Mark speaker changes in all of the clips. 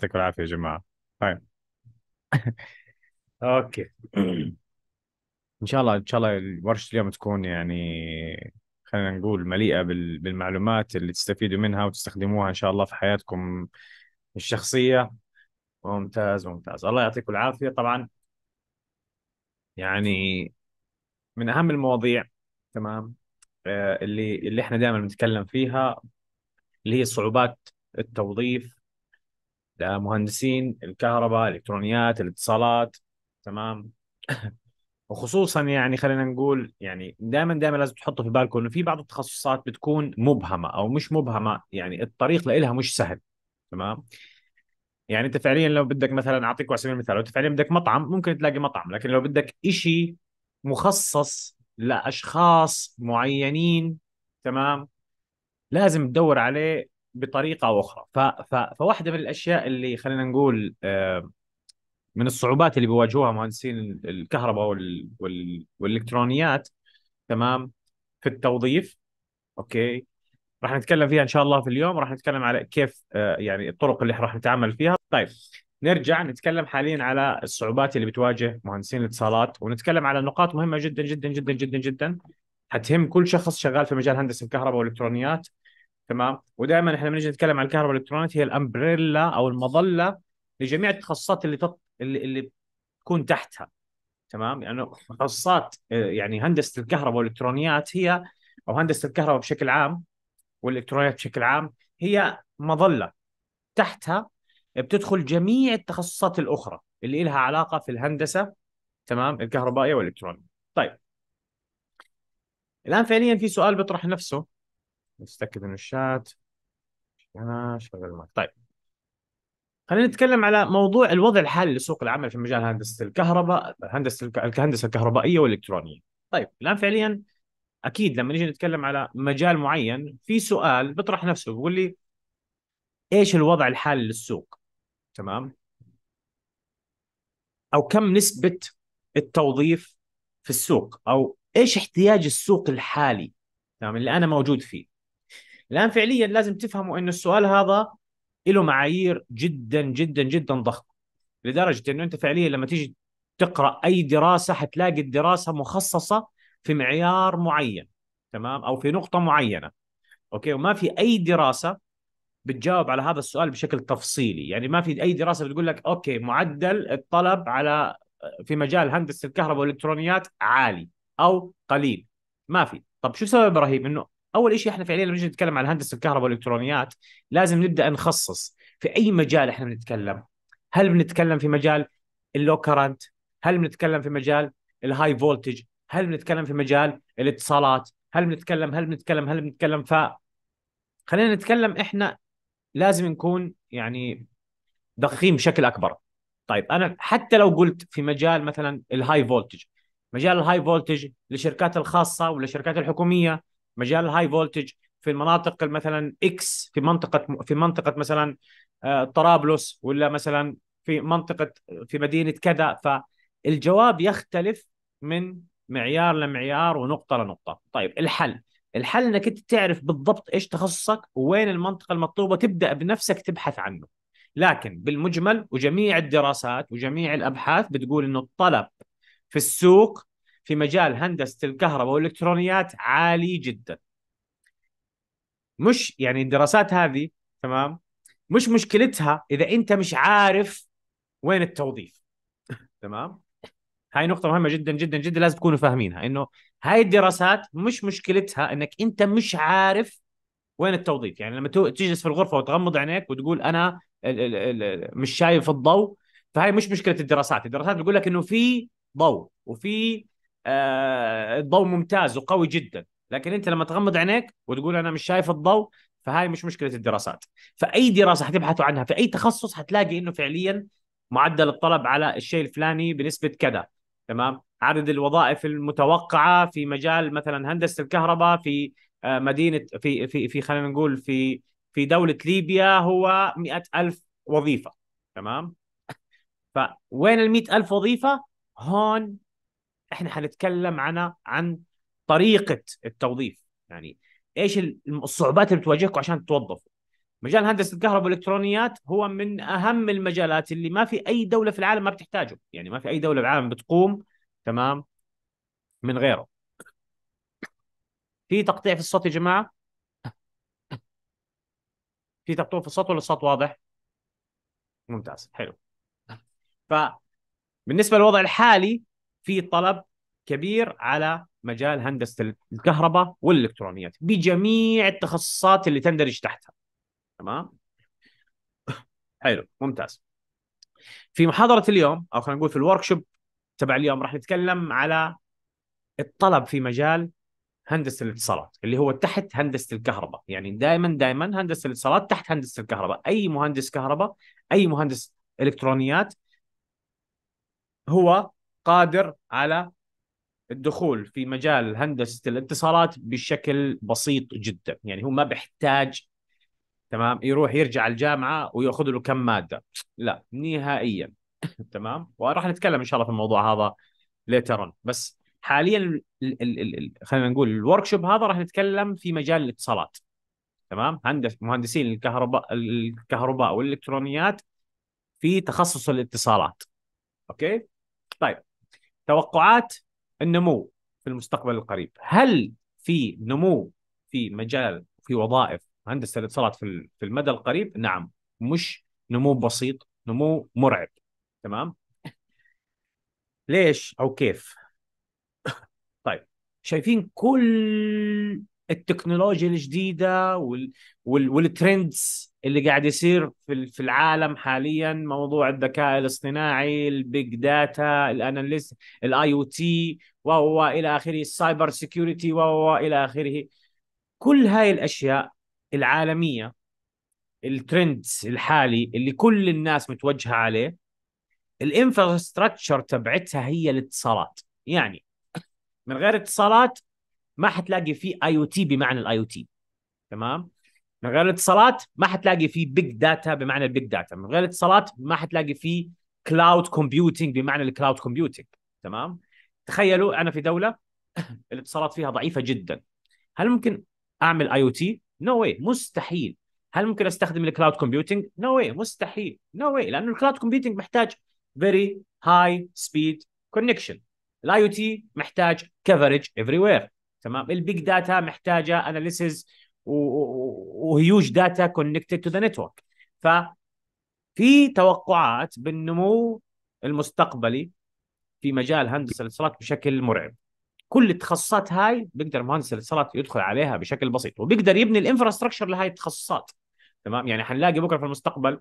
Speaker 1: يعطيكم العافيه يا جماعه هاي طيب.
Speaker 2: اوكي
Speaker 1: ان شاء الله ان شاء الله ورشه اليوم تكون يعني خلينا نقول مليئه بالمعلومات اللي تستفيدوا منها وتستخدموها ان شاء الله في حياتكم الشخصيه ممتاز ممتاز الله يعطيكم العافيه طبعا يعني من اهم المواضيع تمام آه، اللي اللي احنا دائما بنتكلم فيها اللي هي صعوبات التوظيف مهندسين الكهرباء الالكترونيات الاتصالات تمام وخصوصا يعني خلينا نقول يعني دائما دائما لازم تحطوا في بالكم انه في بعض التخصصات بتكون مبهمه او مش مبهمه يعني الطريق لها مش سهل تمام يعني انت فعليا لو بدك مثلا اعطيك على سبيل المثال لو انت فعليا بدك مطعم ممكن تلاقي مطعم لكن لو بدك شيء مخصص لاشخاص معينين تمام لازم تدور عليه بطريقه او اخرى ف... ف... فواحده من الاشياء اللي خلينا نقول آه، من الصعوبات اللي بيواجهوها مهندسين الكهرباء وال... وال... والالكترونيات تمام في التوظيف اوكي راح نتكلم فيها ان شاء الله في اليوم راح نتكلم على كيف آه، يعني الطرق اللي راح نتعامل فيها طيب نرجع نتكلم حاليا على الصعوبات اللي بتواجه مهندسين الاتصالات ونتكلم على نقاط مهمه جدا جدا جدا جدا جدا حتهم كل شخص شغال في مجال هندسه الكهرباء والالكترونيات تمام ودائما احنا بنيجي نتكلم عن الكهرباء الالكترونيات هي الامبريلا او المظله لجميع التخصصات اللي تط... اللي, اللي تكون تحتها تمام يعني تخصصات آه، يعني هندسه الكهرباء والالكترونيات هي او هندسه الكهرباء بشكل عام والالكترونيات بشكل عام هي مظله تحتها بتدخل جميع التخصصات الاخرى اللي لها علاقه في الهندسه تمام الكهربائيه والالكترونيه طيب الان فعليا في سؤال بيطرح نفسه نتأكد من الشات أنا شغل معك طيب خلينا نتكلم على موضوع الوضع الحالي لسوق العمل في مجال هندسة الكهرباء هندسة الهندسة الكهربائية والإلكترونية طيب الآن فعليا أكيد لما نيجي نتكلم على مجال معين في سؤال بيطرح نفسه بيقول لي إيش الوضع الحالي للسوق تمام أو كم نسبة التوظيف في السوق أو إيش احتياج السوق الحالي تمام اللي أنا موجود فيه الان فعليا لازم تفهموا انه السؤال هذا له معايير جدا جدا جدا ضخمه لدرجه انه انت فعليا لما تيجي تقرا اي دراسه حتلاقي الدراسه مخصصه في معيار معين تمام او في نقطه معينه اوكي وما في اي دراسه بتجاوب على هذا السؤال بشكل تفصيلي يعني ما في اي دراسه بتقول لك اوكي معدل الطلب على في مجال هندسه الكهرباء والالكترونيات عالي او قليل ما في طب شو سبب رهيب انه اول شيء احنا فعليا لما نجي نتكلم عن هندسه الكهرباء والالكترونيات لازم نبدا نخصص في اي مجال احنا بنتكلم هل بنتكلم في مجال اللو كرنت هل بنتكلم في مجال الهاي فولتج هل بنتكلم في مجال الاتصالات هل بنتكلم هل بنتكلم هل بنتكلم ف خلينا نتكلم احنا لازم نكون يعني دقيقين بشكل اكبر طيب انا حتى لو قلت في مجال مثلا الهاي فولتج مجال الهاي فولتج للشركات الخاصه ولا الشركات الحكوميه مجال الهاي فولتج في المناطق مثلا اكس في منطقه في منطقه مثلا آه، طرابلس ولا مثلا في منطقه في مدينه كذا فالجواب يختلف من معيار لمعيار ونقطه لنقطه طيب الحل الحل انك انت تعرف بالضبط ايش تخصصك وين المنطقه المطلوبه تبدا بنفسك تبحث عنه لكن بالمجمل وجميع الدراسات وجميع الابحاث بتقول انه الطلب في السوق في مجال هندسه الكهرباء والالكترونيات عالي جدا مش يعني الدراسات هذه تمام مش مشكلتها اذا انت مش عارف وين التوظيف تمام هاي نقطة مهمة جدا جدا جدا لازم تكونوا فاهمينها انه هاي الدراسات مش مشكلتها انك انت مش عارف وين التوظيف يعني لما تجلس في الغرفة وتغمض عينيك وتقول انا مش شايف الضوء فهي مش مشكلة الدراسات الدراسات بتقول لك انه في ضوء وفي آه، الضوء ممتاز وقوي جدا لكن انت لما تغمض عينيك وتقول انا مش شايف الضوء فهاي مش مشكله الدراسات فاي دراسه حتبحثوا عنها في اي تخصص حتلاقي انه فعليا معدل الطلب على الشيء الفلاني بنسبه كذا تمام عدد الوظائف المتوقعه في مجال مثلا هندسه الكهرباء في آه، مدينه في في في خلينا نقول في في دوله ليبيا هو مئة ألف وظيفه تمام فوين ال ألف وظيفه هون احنا حنتكلم عن عن طريقه التوظيف يعني ايش الصعوبات اللي بتواجهكم عشان توظفوا مجال هندسه الكهرباء والالكترونيات هو من اهم المجالات اللي ما في اي دوله في العالم ما بتحتاجه يعني ما في اي دوله في العالم بتقوم تمام من غيره في تقطيع في الصوت يا جماعه في تقطيع في الصوت ولا الصوت واضح ممتاز حلو ف بالنسبه للوضع الحالي في طلب كبير على مجال هندسه الكهرباء والالكترونيات بجميع التخصصات اللي تندرج تحتها تمام حلو ممتاز في محاضره اليوم او خلينا نقول في الوركشوب تبع اليوم راح نتكلم على الطلب في مجال هندسه الاتصالات اللي هو تحت هندسه الكهرباء يعني دائما دائما هندسه الاتصالات تحت هندسه الكهرباء اي مهندس كهرباء اي مهندس الكترونيات هو قادر على الدخول في مجال هندسه الاتصالات بشكل بسيط جدا يعني هو ما بيحتاج تمام يروح يرجع الجامعه وياخذ له كم ماده لا نهائيا تمام وراح نتكلم ان شاء الله في الموضوع هذا ليترون بس حاليا خلينا نقول الورك هذا راح نتكلم في مجال الاتصالات تمام هندس مهندسين الكهرباء الكهرباء والالكترونيات في تخصص الاتصالات اوكي طيب توقعات النمو في المستقبل القريب هل في نمو في مجال في وظائف هندسه الاتصالات في في المدى القريب نعم مش نمو بسيط نمو مرعب تمام ليش او كيف طيب شايفين كل التكنولوجيا الجديده وال... وال... والترندز اللي قاعد يصير في في العالم حاليا موضوع الذكاء الاصطناعي البيج داتا الاناليس الاي او تي و الى اخره السايبر سيكيورتي و الى اخره كل هاي الاشياء العالميه الترندز الحالي اللي كل الناس متوجهه عليه الانفراستراكشر تبعتها هي الاتصالات يعني من غير اتصالات ما حتلاقي فيه اي او تي بمعنى الاي او تي تمام من غير الاتصالات ما حتلاقي فيه بيج داتا بمعنى البيج داتا من غير الاتصالات ما حتلاقي فيه كلاود كومبيوتنج بمعنى الكلاود كومبيوتنج تمام تخيلوا انا في دوله الاتصالات فيها ضعيفه جدا هل ممكن اعمل اي او تي نو واي مستحيل هل ممكن استخدم الكلاود كومبيوتنج نو واي مستحيل نو واي لانه الكلاود كومبيوتنج محتاج فيري هاي سبيد كونكشن الاي او تي محتاج كفرج افري وير تمام البيج داتا محتاجه اناليسز وهيوج داتا كونكتد تو ذا نتورك ف في توقعات بالنمو المستقبلي في مجال هندسه الاتصالات بشكل مرعب كل التخصصات هاي بيقدر مهندس الاتصالات يدخل عليها بشكل بسيط وبيقدر يبني الانفراستراكشر لهي التخصصات تمام يعني حنلاقي بكره في المستقبل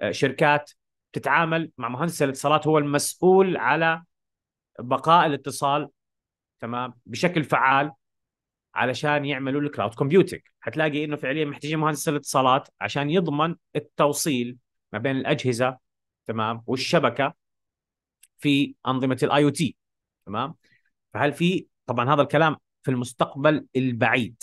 Speaker 1: آه، شركات تتعامل مع مهندس الاتصالات هو المسؤول على بقاء الاتصال تمام بشكل فعال علشان يعملوا الكلاود كومبيوتنج حتلاقي انه فعليا محتاجين مهندس الاتصالات عشان يضمن التوصيل ما بين الاجهزه تمام والشبكه في انظمه الاي او تي تمام فهل في طبعا هذا الكلام في المستقبل البعيد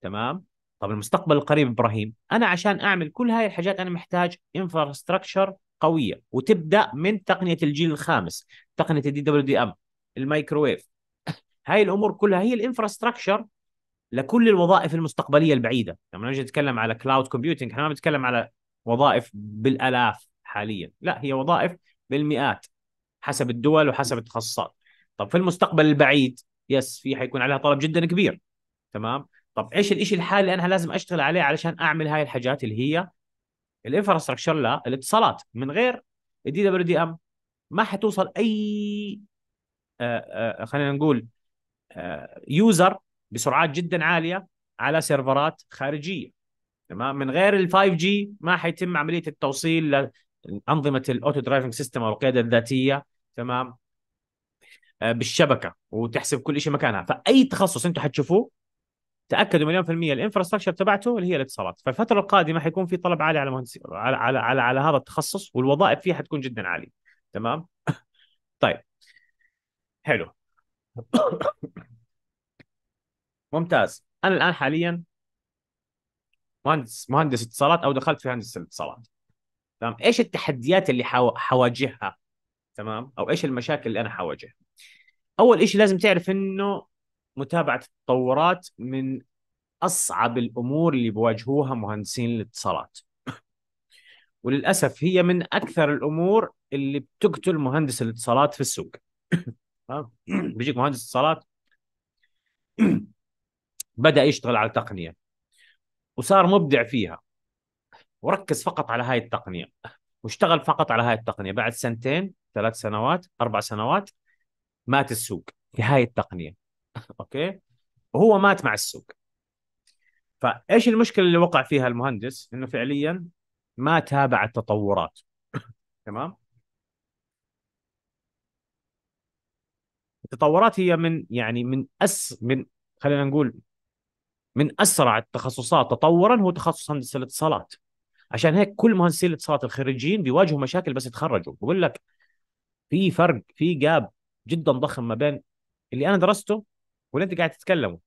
Speaker 1: تمام طب المستقبل القريب ابراهيم انا عشان اعمل كل هاي الحاجات انا محتاج انفراستراكشر قويه وتبدا من تقنيه الجيل الخامس تقنيه الدي دبليو دي ام الميكروويف هاي الامور كلها هي الانفراستراكشر لكل الوظائف المستقبليه البعيده لما يعني نجي نتكلم على كلاود كومبيوتنج احنا ما بنتكلم على وظائف بالالاف حاليا لا هي وظائف بالمئات حسب الدول وحسب التخصصات طب في المستقبل البعيد يس في حيكون عليها طلب جدا كبير تمام طب ايش الشيء الحالي اللي انا لازم اشتغل عليه علشان اعمل هاي الحاجات اللي هي الانفراستراكشر للاتصالات من غير الدي دبليو دي ام ما حتوصل اي آآ آه، آآ آه، خلينا نقول يوزر آه، بسرعات جدا عاليه على سيرفرات خارجيه تمام من غير ال 5 جي ما حيتم عمليه التوصيل لانظمه الاوتو درايفنج سيستم او القياده الذاتيه تمام آه، بالشبكه وتحسب كل شيء مكانها فاي تخصص انتم حتشوفوه تاكدوا مليون في المية الانفراستراكشر تبعته اللي هي الاتصالات فالفترة القادمة حيكون في طلب عالي على مهندس على على على, على هذا التخصص والوظائف فيه حتكون جدا عالية تمام طيب حلو ممتاز انا الان حاليا مهندس مهندس اتصالات او دخلت في هندسه الاتصالات تمام ايش التحديات اللي حو... حواجهها تمام او ايش المشاكل اللي انا حواجهها اول شيء لازم تعرف انه متابعه التطورات من اصعب الامور اللي بيواجهوها مهندسين الاتصالات وللاسف هي من اكثر الامور اللي بتقتل مهندس الاتصالات في السوق بيجيك مهندس اتصالات بدا يشتغل على تقنيه وصار مبدع فيها وركز فقط على هاي التقنيه واشتغل فقط على هاي التقنيه بعد سنتين ثلاث سنوات اربع سنوات مات السوق في هاي التقنيه اوكي وهو مات مع السوق فايش المشكله اللي وقع فيها المهندس انه فعليا ما تابع التطورات تمام التطورات هي من يعني من أس من خلينا نقول من اسرع التخصصات تطورا هو تخصص هندسه الاتصالات عشان هيك كل مهندسين الاتصالات الخريجين بيواجهوا مشاكل بس يتخرجوا بقول لك في فرق في جاب جدا ضخم ما بين اللي انا درسته واللي انت قاعد تتكلمه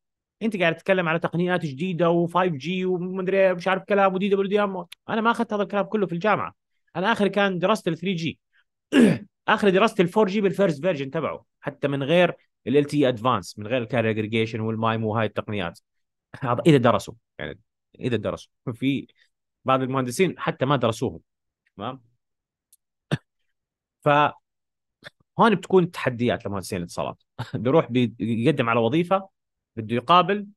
Speaker 1: انت قاعد تتكلم على تقنيات جديده و5 جي ومدري مش عارف كلام ودي دبليو دي انا ما اخذت هذا الكلام كله في الجامعه انا اخر كان درست ال 3 جي اخر درست ال 4 جي بالفيرست فيرجن تبعه حتى من غير ال تي ادفانس من غير الكاري اجريجيشن والمايم وهاي التقنيات اذا درسوا يعني اذا درسوا في بعض المهندسين حتى ما درسوهم تمام ف هون بتكون تحديات لمهندسين الاتصالات بيروح بيقدم على وظيفه بده يقابل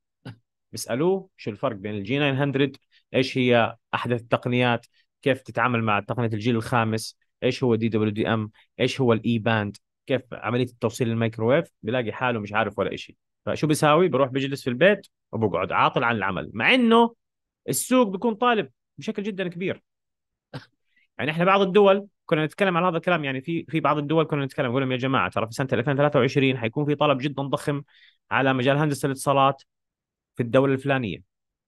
Speaker 1: بيسالوه شو الفرق بين الجي 900 ايش هي احدث التقنيات كيف تتعامل مع تقنيه الجيل الخامس ايش هو دي دبليو دي ام ايش هو الاي باند e كيف عمليه التوصيل للميكروويف بلاقي حاله مش عارف ولا شيء فشو بيساوي بروح بجلس في البيت وبقعد عاطل عن العمل مع انه السوق بيكون طالب بشكل جدا كبير يعني احنا بعض الدول كنا نتكلم عن هذا الكلام يعني في في بعض الدول كنا نتكلم نقول لهم يا جماعه ترى في سنه 2023 حيكون في طلب جدا ضخم على مجال هندسه الاتصالات في الدوله الفلانيه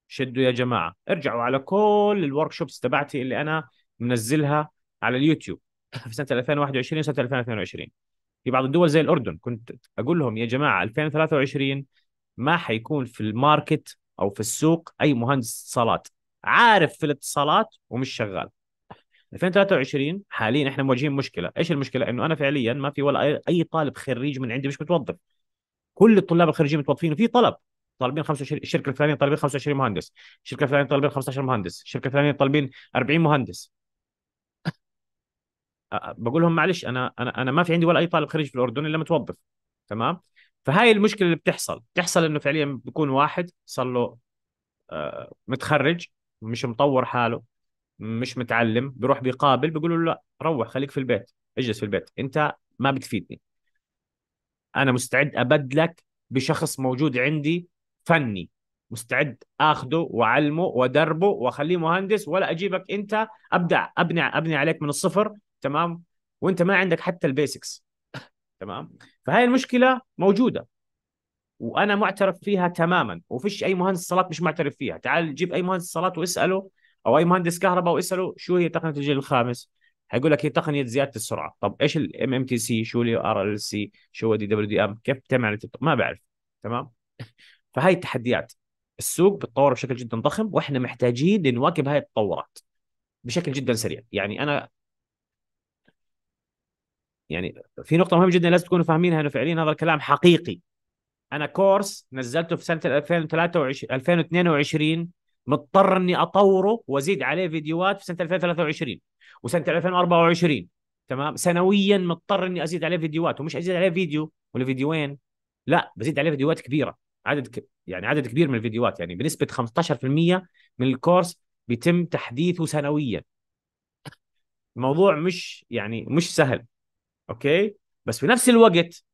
Speaker 1: شدوا يا جماعه ارجعوا على كل الورك شوبس تبعتي اللي انا منزلها على اليوتيوب في سنه 2021 وسنه 2022 في بعض الدول زي الاردن كنت اقول لهم يا جماعه 2023 ما حيكون في الماركت او في السوق اي مهندس اتصالات عارف في الاتصالات ومش شغال 2023 حاليا احنا مواجهين مشكله ايش المشكله انه انا فعليا ما في ولا اي طالب خريج من عندي مش متوظف كل الطلاب الخريجين متوظفين وفي طلب طالبين 25 الشركه الفلانيه طالبين 25 مهندس الشركه الفلانيه طالبين 15 مهندس الشركه الفلانيه طالبين 40 مهندس بقول لهم معلش انا انا انا ما في عندي ولا اي طالب خريج في الاردن الا متوظف تمام فهاي المشكله اللي بتحصل بتحصل انه فعليا بيكون واحد صار له آه، متخرج مش مطور حاله مش متعلم بيروح بيقابل بيقولوا له لا روح خليك في البيت اجلس في البيت انت ما بتفيدني انا مستعد ابدلك بشخص موجود عندي فني مستعد اخذه واعلمه وادربه واخليه مهندس ولا اجيبك انت ابدا ابني ابني عليك من الصفر تمام وانت ما عندك حتى البيسكس تمام فهي المشكله موجوده وانا معترف فيها تماما وفيش اي مهندس صالات مش معترف فيها تعال جيب اي مهندس صالات واساله او اي مهندس كهرباء واساله شو هي تقنيه الجيل الخامس هيقول لك هي تقنيه زياده السرعه طب ايش الام ام تي سي شو الار ار ال سي شو دي دبليو دي ام كيف بتعمل ما بعرف تمام فهي التحديات السوق بتطور بشكل جدا ضخم واحنا محتاجين نواكب هاي التطورات بشكل جدا سريع يعني انا يعني في نقطه مهمه جدا لازم تكونوا فاهمينها انه فعليا هذا الكلام حقيقي انا كورس نزلته في سنه 2023 2022 مضطر اني اطوره وازيد عليه فيديوهات في سنه 2023 وسنه 2024 تمام سنويا مضطر اني ازيد عليه فيديوهات ومش ازيد عليه فيديو ولا فيديوين لا بزيد عليه فيديوهات كبيره عدد ك... يعني عدد كبير من الفيديوهات يعني بنسبه 15% من الكورس بيتم تحديثه سنويا الموضوع مش يعني مش سهل اوكي بس في نفس الوقت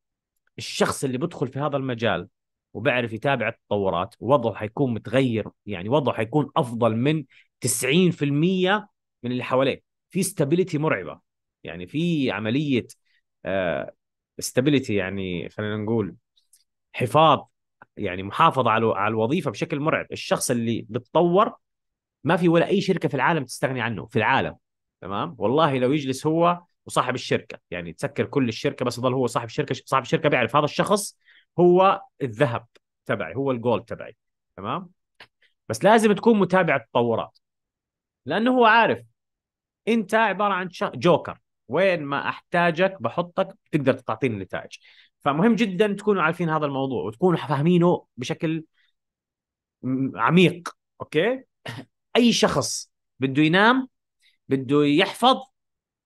Speaker 1: الشخص اللي بدخل في هذا المجال وبعرف يتابع التطورات وضعه حيكون متغير يعني وضعه حيكون افضل من 90% من اللي حواليه في ستابيليتي مرعبه يعني في عمليه ستابيليتي آه، يعني خلينا نقول حفاظ يعني محافظه على على الوظيفه بشكل مرعب الشخص اللي بتطور ما في ولا اي شركه في العالم تستغني عنه في العالم تمام والله لو يجلس هو وصاحب الشركه يعني تسكر كل الشركه بس يضل هو صاحب الشركه صاحب الشركه بيعرف هذا الشخص هو الذهب تبعي هو الجولد تبعي تمام بس لازم تكون متابع التطورات لانه هو عارف انت عباره عن جوكر وين ما احتاجك بحطك بتقدر تعطيني النتائج فمهم جدا تكونوا عارفين هذا الموضوع وتكونوا فاهمينه بشكل عميق اوكي اي شخص بده ينام بده يحفظ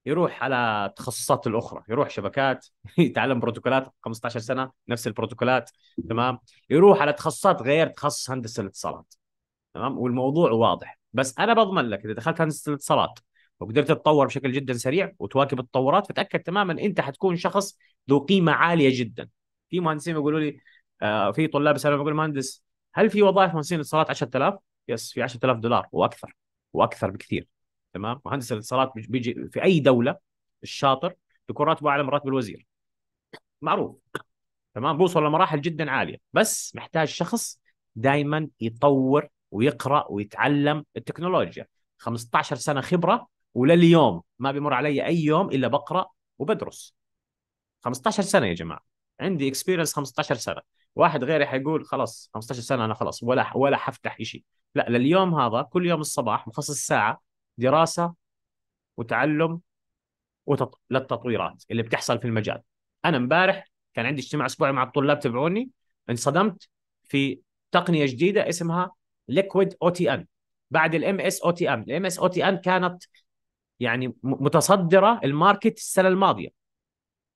Speaker 1: يروح على تخصصات الاخرى يروح شبكات يتعلم بروتوكولات 15 سنه نفس البروتوكولات تمام يروح على تخصصات غير تخصص هندسه الاتصالات تمام والموضوع واضح بس انا بضمن لك اذا دخلت هندسه الاتصالات وقدرت تتطور بشكل جدا سريع وتواكب التطورات فتاكد تماما انت حتكون شخص ذو قيمه عاليه جدا في مهندسين بيقولوا لي آه في طلاب اسالهم بقول مهندس هل في وظائف مهندسين الاتصالات 10000 يس في 10000 دولار واكثر واكثر بكثير تمام مهندس الاتصالات بيجي في اي دوله الشاطر بيكون راتبه اعلى من راتب الوزير معروف تمام بوصل لمراحل جدا عاليه بس محتاج شخص دائما يطور ويقرا ويتعلم التكنولوجيا 15 سنه خبره ولليوم ما بيمر علي اي يوم الا بقرا وبدرس 15 سنه يا جماعه عندي اكسبيرينس 15 سنه واحد غيري حيقول خلاص 15 سنه انا خلاص ولا ولا حفتح شيء لا لليوم هذا كل يوم الصباح مخصص ساعه دراسه وتعلم للتطويرات اللي بتحصل في المجال انا امبارح كان عندي اجتماع اسبوعي مع الطلاب تبعوني انصدمت في تقنيه جديده اسمها ليكويد او تي ان بعد الام اس او تي ام الام اس او تي ان كانت يعني متصدره الماركت السنه الماضيه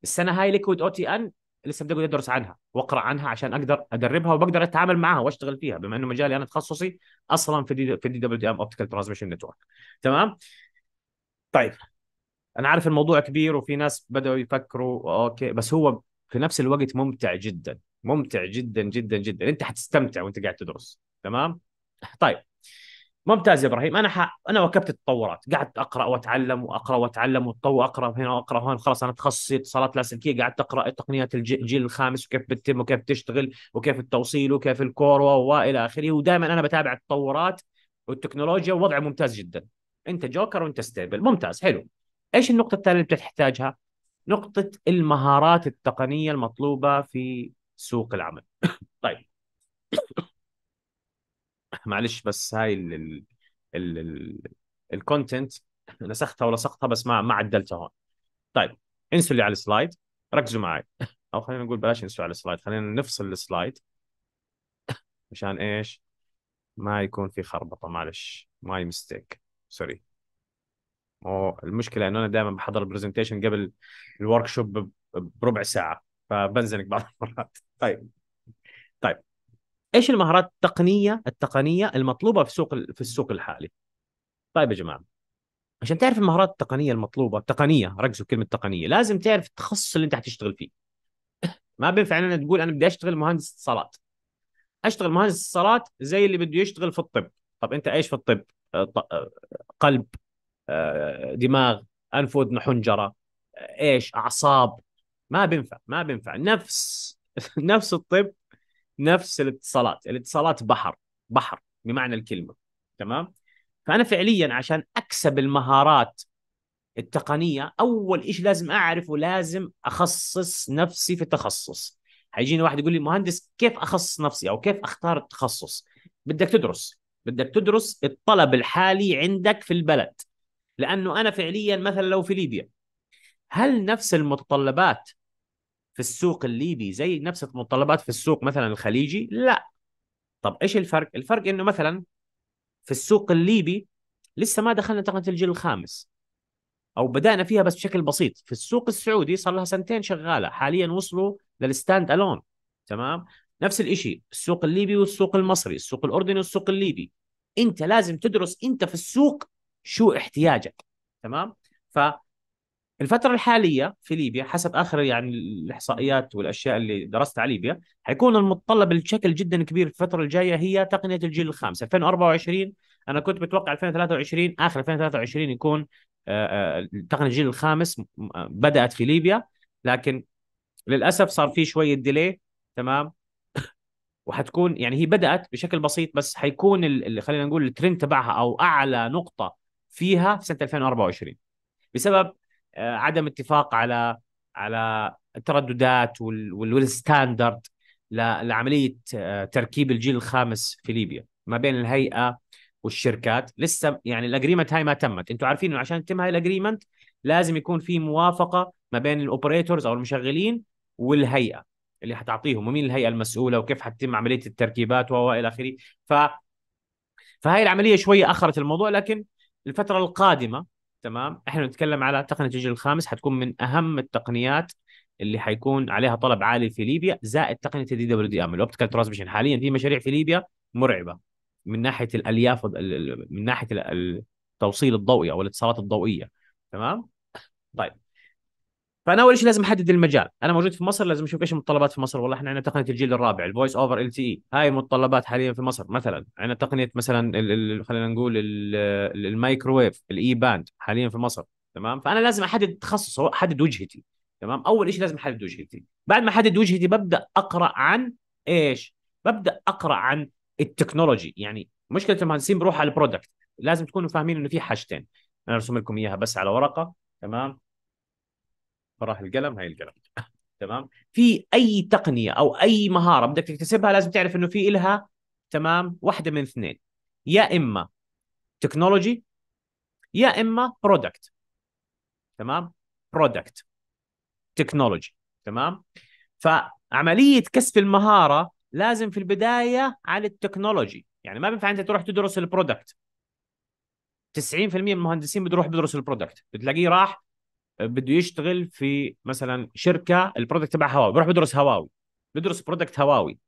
Speaker 1: السنه هاي ليكويد او تي ان لسه بدي ادرس عنها واقرا عنها عشان اقدر ادربها وبقدر اتعامل معها واشتغل فيها بما انه مجالي انا تخصصي اصلا في دي في الدي دبليو دي ام اوبتيكال ترانسميشن نتورك تمام طيب انا عارف الموضوع كبير وفي ناس بداوا يفكروا اوكي بس هو في نفس الوقت ممتع جدا ممتع جدا جدا جدا انت حتستمتع وانت قاعد تدرس تمام طيب ممتاز يا ابراهيم انا ح... انا واكبت التطورات قعدت اقرا واتعلم واقرا واتعلم واتطور اقرا هنا واقرا هون خلاص انا تخصصي اتصالات لاسلكيه قعدت اقرا تقنيات الجيل الخامس وكيف بتتم وكيف تشتغل وكيف التوصيل وكيف الكور والى اخره ودائما انا بتابع التطورات والتكنولوجيا ووضع ممتاز جدا انت جوكر وانت ستيبل ممتاز حلو ايش النقطه الثانيه اللي بتحتاجها نقطه المهارات التقنيه المطلوبه في سوق العمل طيب معلش بس هاي ال ال ال الكونتنت نسختها ولصقتها بس ما ما عدلتها هون طيب انسوا اللي على السلايد ركزوا معي او خلينا نقول بلاش انسوا على السلايد خلينا نفصل السلايد مشان ايش ما يكون في خربطه معلش ماي ميستيك سوري او المشكله انه انا دائما بحضر البرزنتيشن قبل الورك شوب بربع ساعه فبنزنق بعض المرات طيب طيب ايش المهارات التقنيه التقنيه المطلوبه في سوق في السوق الحالي طيب يا جماعه عشان تعرف المهارات التقنيه المطلوبه تقنيه ركزوا كلمه تقنيه لازم تعرف التخصص اللي انت حتشتغل فيه ما بينفع ان تقول انا بدي اشتغل مهندس اتصالات اشتغل مهندس اتصالات زي اللي بده يشتغل في الطب طب انت ايش في الطب آه، آه، قلب آه، دماغ انف واذن حنجره ايش اعصاب ما بينفع ما بينفع نفس نفس الطب نفس الاتصالات الاتصالات بحر بحر بمعنى الكلمه تمام فانا فعليا عشان اكسب المهارات التقنيه اول شيء لازم اعرفه لازم اخصص نفسي في تخصص هيجيني واحد يقول لي مهندس كيف اخصص نفسي او كيف اختار التخصص بدك تدرس بدك تدرس الطلب الحالي عندك في البلد لانه انا فعليا مثلا لو في ليبيا هل نفس المتطلبات في السوق الليبي زي نفس المتطلبات في السوق مثلا الخليجي لا طب ايش الفرق الفرق انه مثلا في السوق الليبي لسه ما دخلنا تقنيه الجيل الخامس او بدانا فيها بس بشكل بسيط في السوق السعودي صار لها سنتين شغاله حاليا وصلوا للستاند الون تمام نفس الشيء السوق الليبي والسوق المصري السوق الاردني والسوق الليبي انت لازم تدرس انت في السوق شو احتياجك تمام ف الفترة الحالية في ليبيا حسب آخر يعني الإحصائيات والأشياء اللي درستها على ليبيا حيكون المتطلب بشكل جدا كبير في الفترة الجاية هي تقنية الجيل الخامس 2024 أنا كنت متوقع 2023 آخر 2023 يكون آه، آه، تقنية الجيل الخامس آه، بدأت في ليبيا لكن للأسف صار في شوية ديلي تمام وحتكون يعني هي بدأت بشكل بسيط بس حيكون اللي خلينا نقول الترند تبعها أو أعلى نقطة فيها في سنة 2024 بسبب آه، عدم اتفاق على على الترددات والستاندرد لعمليه آه، تركيب الجيل الخامس في ليبيا ما بين الهيئه والشركات لسه يعني الاجريمنت هاي ما تمت انتم عارفين انه عشان تتم هاي الاجريمنت لازم يكون في موافقه ما بين الاوبريتورز او المشغلين والهيئه اللي حتعطيهم ومين الهيئه المسؤوله وكيف حتتم عمليه التركيبات والى اخره ف فهي العمليه شويه اخرت الموضوع لكن الفتره القادمه تمام احنا نتكلم على تقنيه الجيل الخامس حتكون من اهم التقنيات اللي حيكون عليها طلب عالي في ليبيا زائد تقنيه الدي دبليو دي ام الاوبتيكال ترانسميشن حاليا في مشاريع في ليبيا مرعبه من ناحيه الالياف من ناحيه التوصيل الضوئي او الاتصالات الضوئيه تمام طيب فانا اول شيء لازم احدد المجال انا موجود في مصر لازم اشوف ايش المتطلبات في مصر والله احنا عندنا تقنيه الجيل الرابع الفويس اوفر ال تي اي e. هاي المتطلبات حاليا في مصر مثلا عندنا تقنيه مثلا خلينا نقول المايكرويف الاي باند حاليا في مصر تمام فانا لازم احدد تخصص احدد وجهتي تمام اول شيء لازم احدد وجهتي بعد ما احدد وجهتي ببدا اقرا عن ايش ببدا اقرا عن التكنولوجي يعني مشكله المهندسين بروح على البرودكت لازم تكونوا فاهمين انه في حاجتين انا ارسم لكم اياها بس على ورقه تمام فراح القلم هاي القلم تمام في اي تقنيه او اي مهاره بدك تكتسبها لازم تعرف انه في إلها تمام واحده من اثنين يا اما تكنولوجي يا اما برودكت تمام برودكت تكنولوجي تمام فعمليه كسب المهاره لازم في البدايه على التكنولوجي يعني ما بينفع انت تروح تدرس البرودكت 90% من المهندسين بده يروح بدرس البرودكت بتلاقيه راح بده يشتغل في مثلا شركه البرودكت تبعها هواوي بروح بدرس هواوي بدرس برودكت هواوي